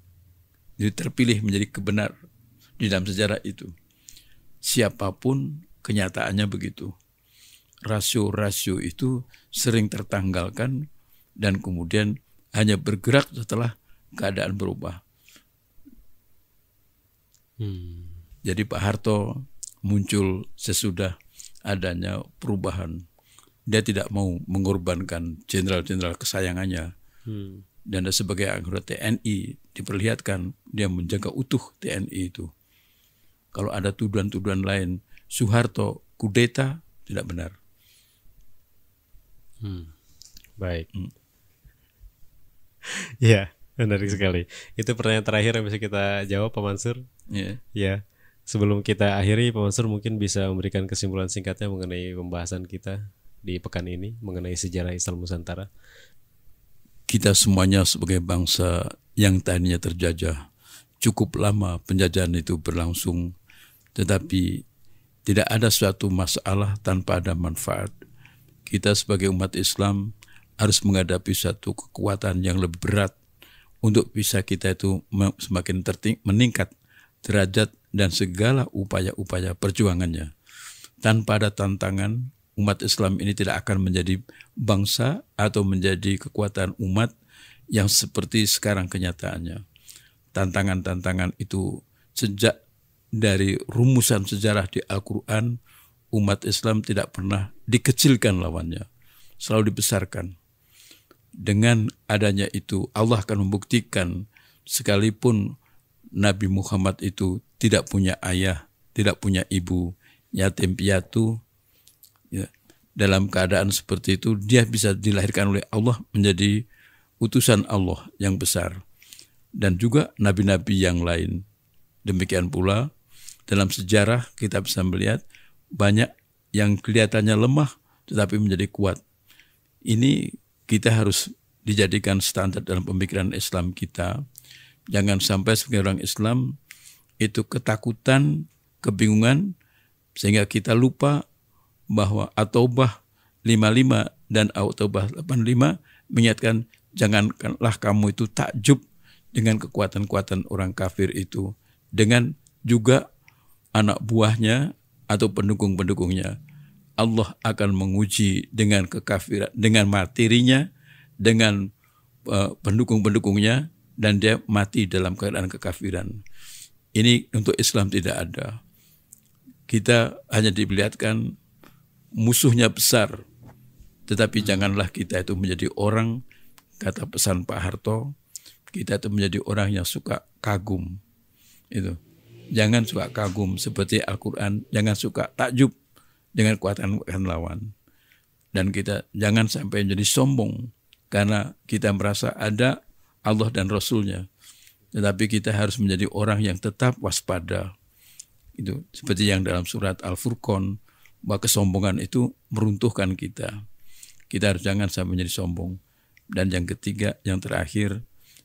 terpilih menjadi kebenar di dalam sejarah itu siapapun kenyataannya begitu rasio-rasio itu sering tertanggalkan dan kemudian hanya bergerak setelah keadaan berubah Hmm. Jadi Pak Harto muncul sesudah adanya perubahan. Dia tidak mau mengorbankan jenderal-jenderal kesayangannya. Hmm. Dan sebagai anggota TNI diperlihatkan dia menjaga utuh TNI itu. Kalau ada tuduhan-tuduhan lain, Soeharto kudeta tidak benar. Hmm. Baik. Hmm. ya, menarik sekali. Itu pertanyaan terakhir yang bisa kita jawab, Pak Mansur. Iya. Yeah. Yeah. Sebelum kita akhiri, Pak Mansur mungkin bisa memberikan kesimpulan singkatnya mengenai pembahasan kita di pekan ini mengenai sejarah Islam Nusantara. Kita semuanya sebagai bangsa yang tadinya terjajah cukup lama penjajahan itu berlangsung, tetapi tidak ada suatu masalah tanpa ada manfaat. Kita sebagai umat Islam harus menghadapi satu kekuatan yang lebih berat untuk bisa kita itu semakin meningkat derajat, dan segala upaya-upaya perjuangannya. Tanpa ada tantangan, umat Islam ini tidak akan menjadi bangsa atau menjadi kekuatan umat yang seperti sekarang kenyataannya. Tantangan-tantangan itu sejak dari rumusan sejarah di Al-Quran, umat Islam tidak pernah dikecilkan lawannya, selalu dibesarkan. Dengan adanya itu, Allah akan membuktikan sekalipun Nabi Muhammad itu tidak punya ayah, tidak punya ibu, yatim piatu. Ya. Dalam keadaan seperti itu, dia bisa dilahirkan oleh Allah menjadi utusan Allah yang besar. Dan juga nabi-nabi yang lain. Demikian pula, dalam sejarah kita bisa melihat banyak yang kelihatannya lemah tetapi menjadi kuat. Ini kita harus dijadikan standar dalam pemikiran Islam kita Jangan sampai sebagai orang Islam itu ketakutan, kebingungan, sehingga kita lupa bahwa At-Taubah 55 dan At-Taubah 85 menyatakan janganlah kamu itu takjub dengan kekuatan-kekuatan orang kafir itu dengan juga anak buahnya atau pendukung-pendukungnya. Allah akan menguji dengan kekafiran, dengan martirinya, dengan eh, pendukung-pendukungnya, dan dia mati dalam keadaan kekafiran. Ini untuk Islam tidak ada. Kita hanya diperlihatkan musuhnya besar, tetapi janganlah kita itu menjadi orang, kata pesan Pak Harto, kita itu menjadi orang yang suka kagum. Itu. Jangan suka kagum seperti Al-Quran, jangan suka takjub dengan kekuatan-kekuatan lawan. Dan kita jangan sampai menjadi sombong karena kita merasa ada Allah dan Rasulnya. Tetapi kita harus menjadi orang yang tetap waspada. Itu seperti yang dalam surat Al-Furqan bahwa kesombongan itu meruntuhkan kita. Kita harus jangan sampai menjadi sombong. Dan yang ketiga, yang terakhir,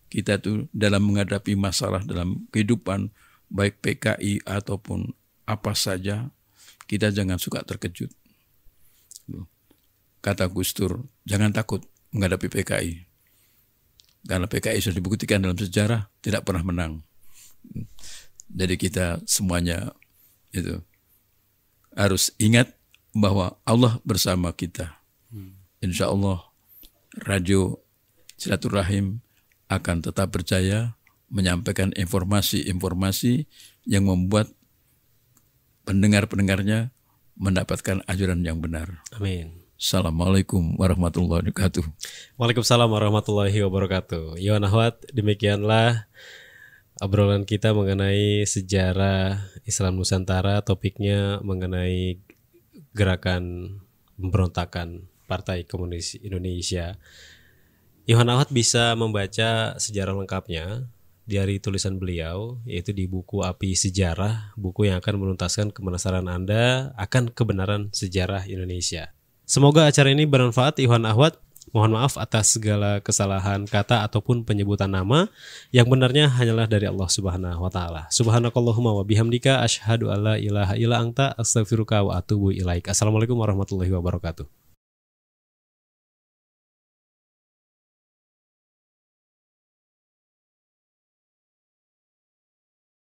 kita tuh dalam menghadapi masalah dalam kehidupan baik PKI ataupun apa saja, kita jangan suka terkejut. Kata Gustur, jangan takut menghadapi PKI. Karena PKI sudah dibuktikan dalam sejarah tidak pernah menang. Jadi kita semuanya itu harus ingat bahwa Allah bersama kita. Hmm. Insya Allah radio silaturahim akan tetap percaya menyampaikan informasi-informasi yang membuat pendengar-pendengarnya mendapatkan ajaran yang benar. Amin. Assalamualaikum warahmatullahi wabarakatuh. Waalaikumsalam warahmatullahi wabarakatuh. Yohan Ahwat, demikianlah obrolan kita mengenai sejarah Islam Nusantara. Topiknya mengenai gerakan pemberontakan Partai Komunis Indonesia. Yohan Ahwat bisa membaca sejarah lengkapnya dari tulisan beliau yaitu di buku Api Sejarah, buku yang akan menuntaskan kepenasaran Anda akan kebenaran sejarah Indonesia. Semoga acara ini bermanfaat. Iwan Ahwat, mohon maaf atas segala kesalahan kata ataupun penyebutan nama yang benarnya hanyalah dari Allah Subhanahu wa taala. Subhanakallahumma wa bihamdika asyhadu alla ilaha illa anta astaghfiruka wa atubu ilaik. Assalamualaikum warahmatullahi wabarakatuh.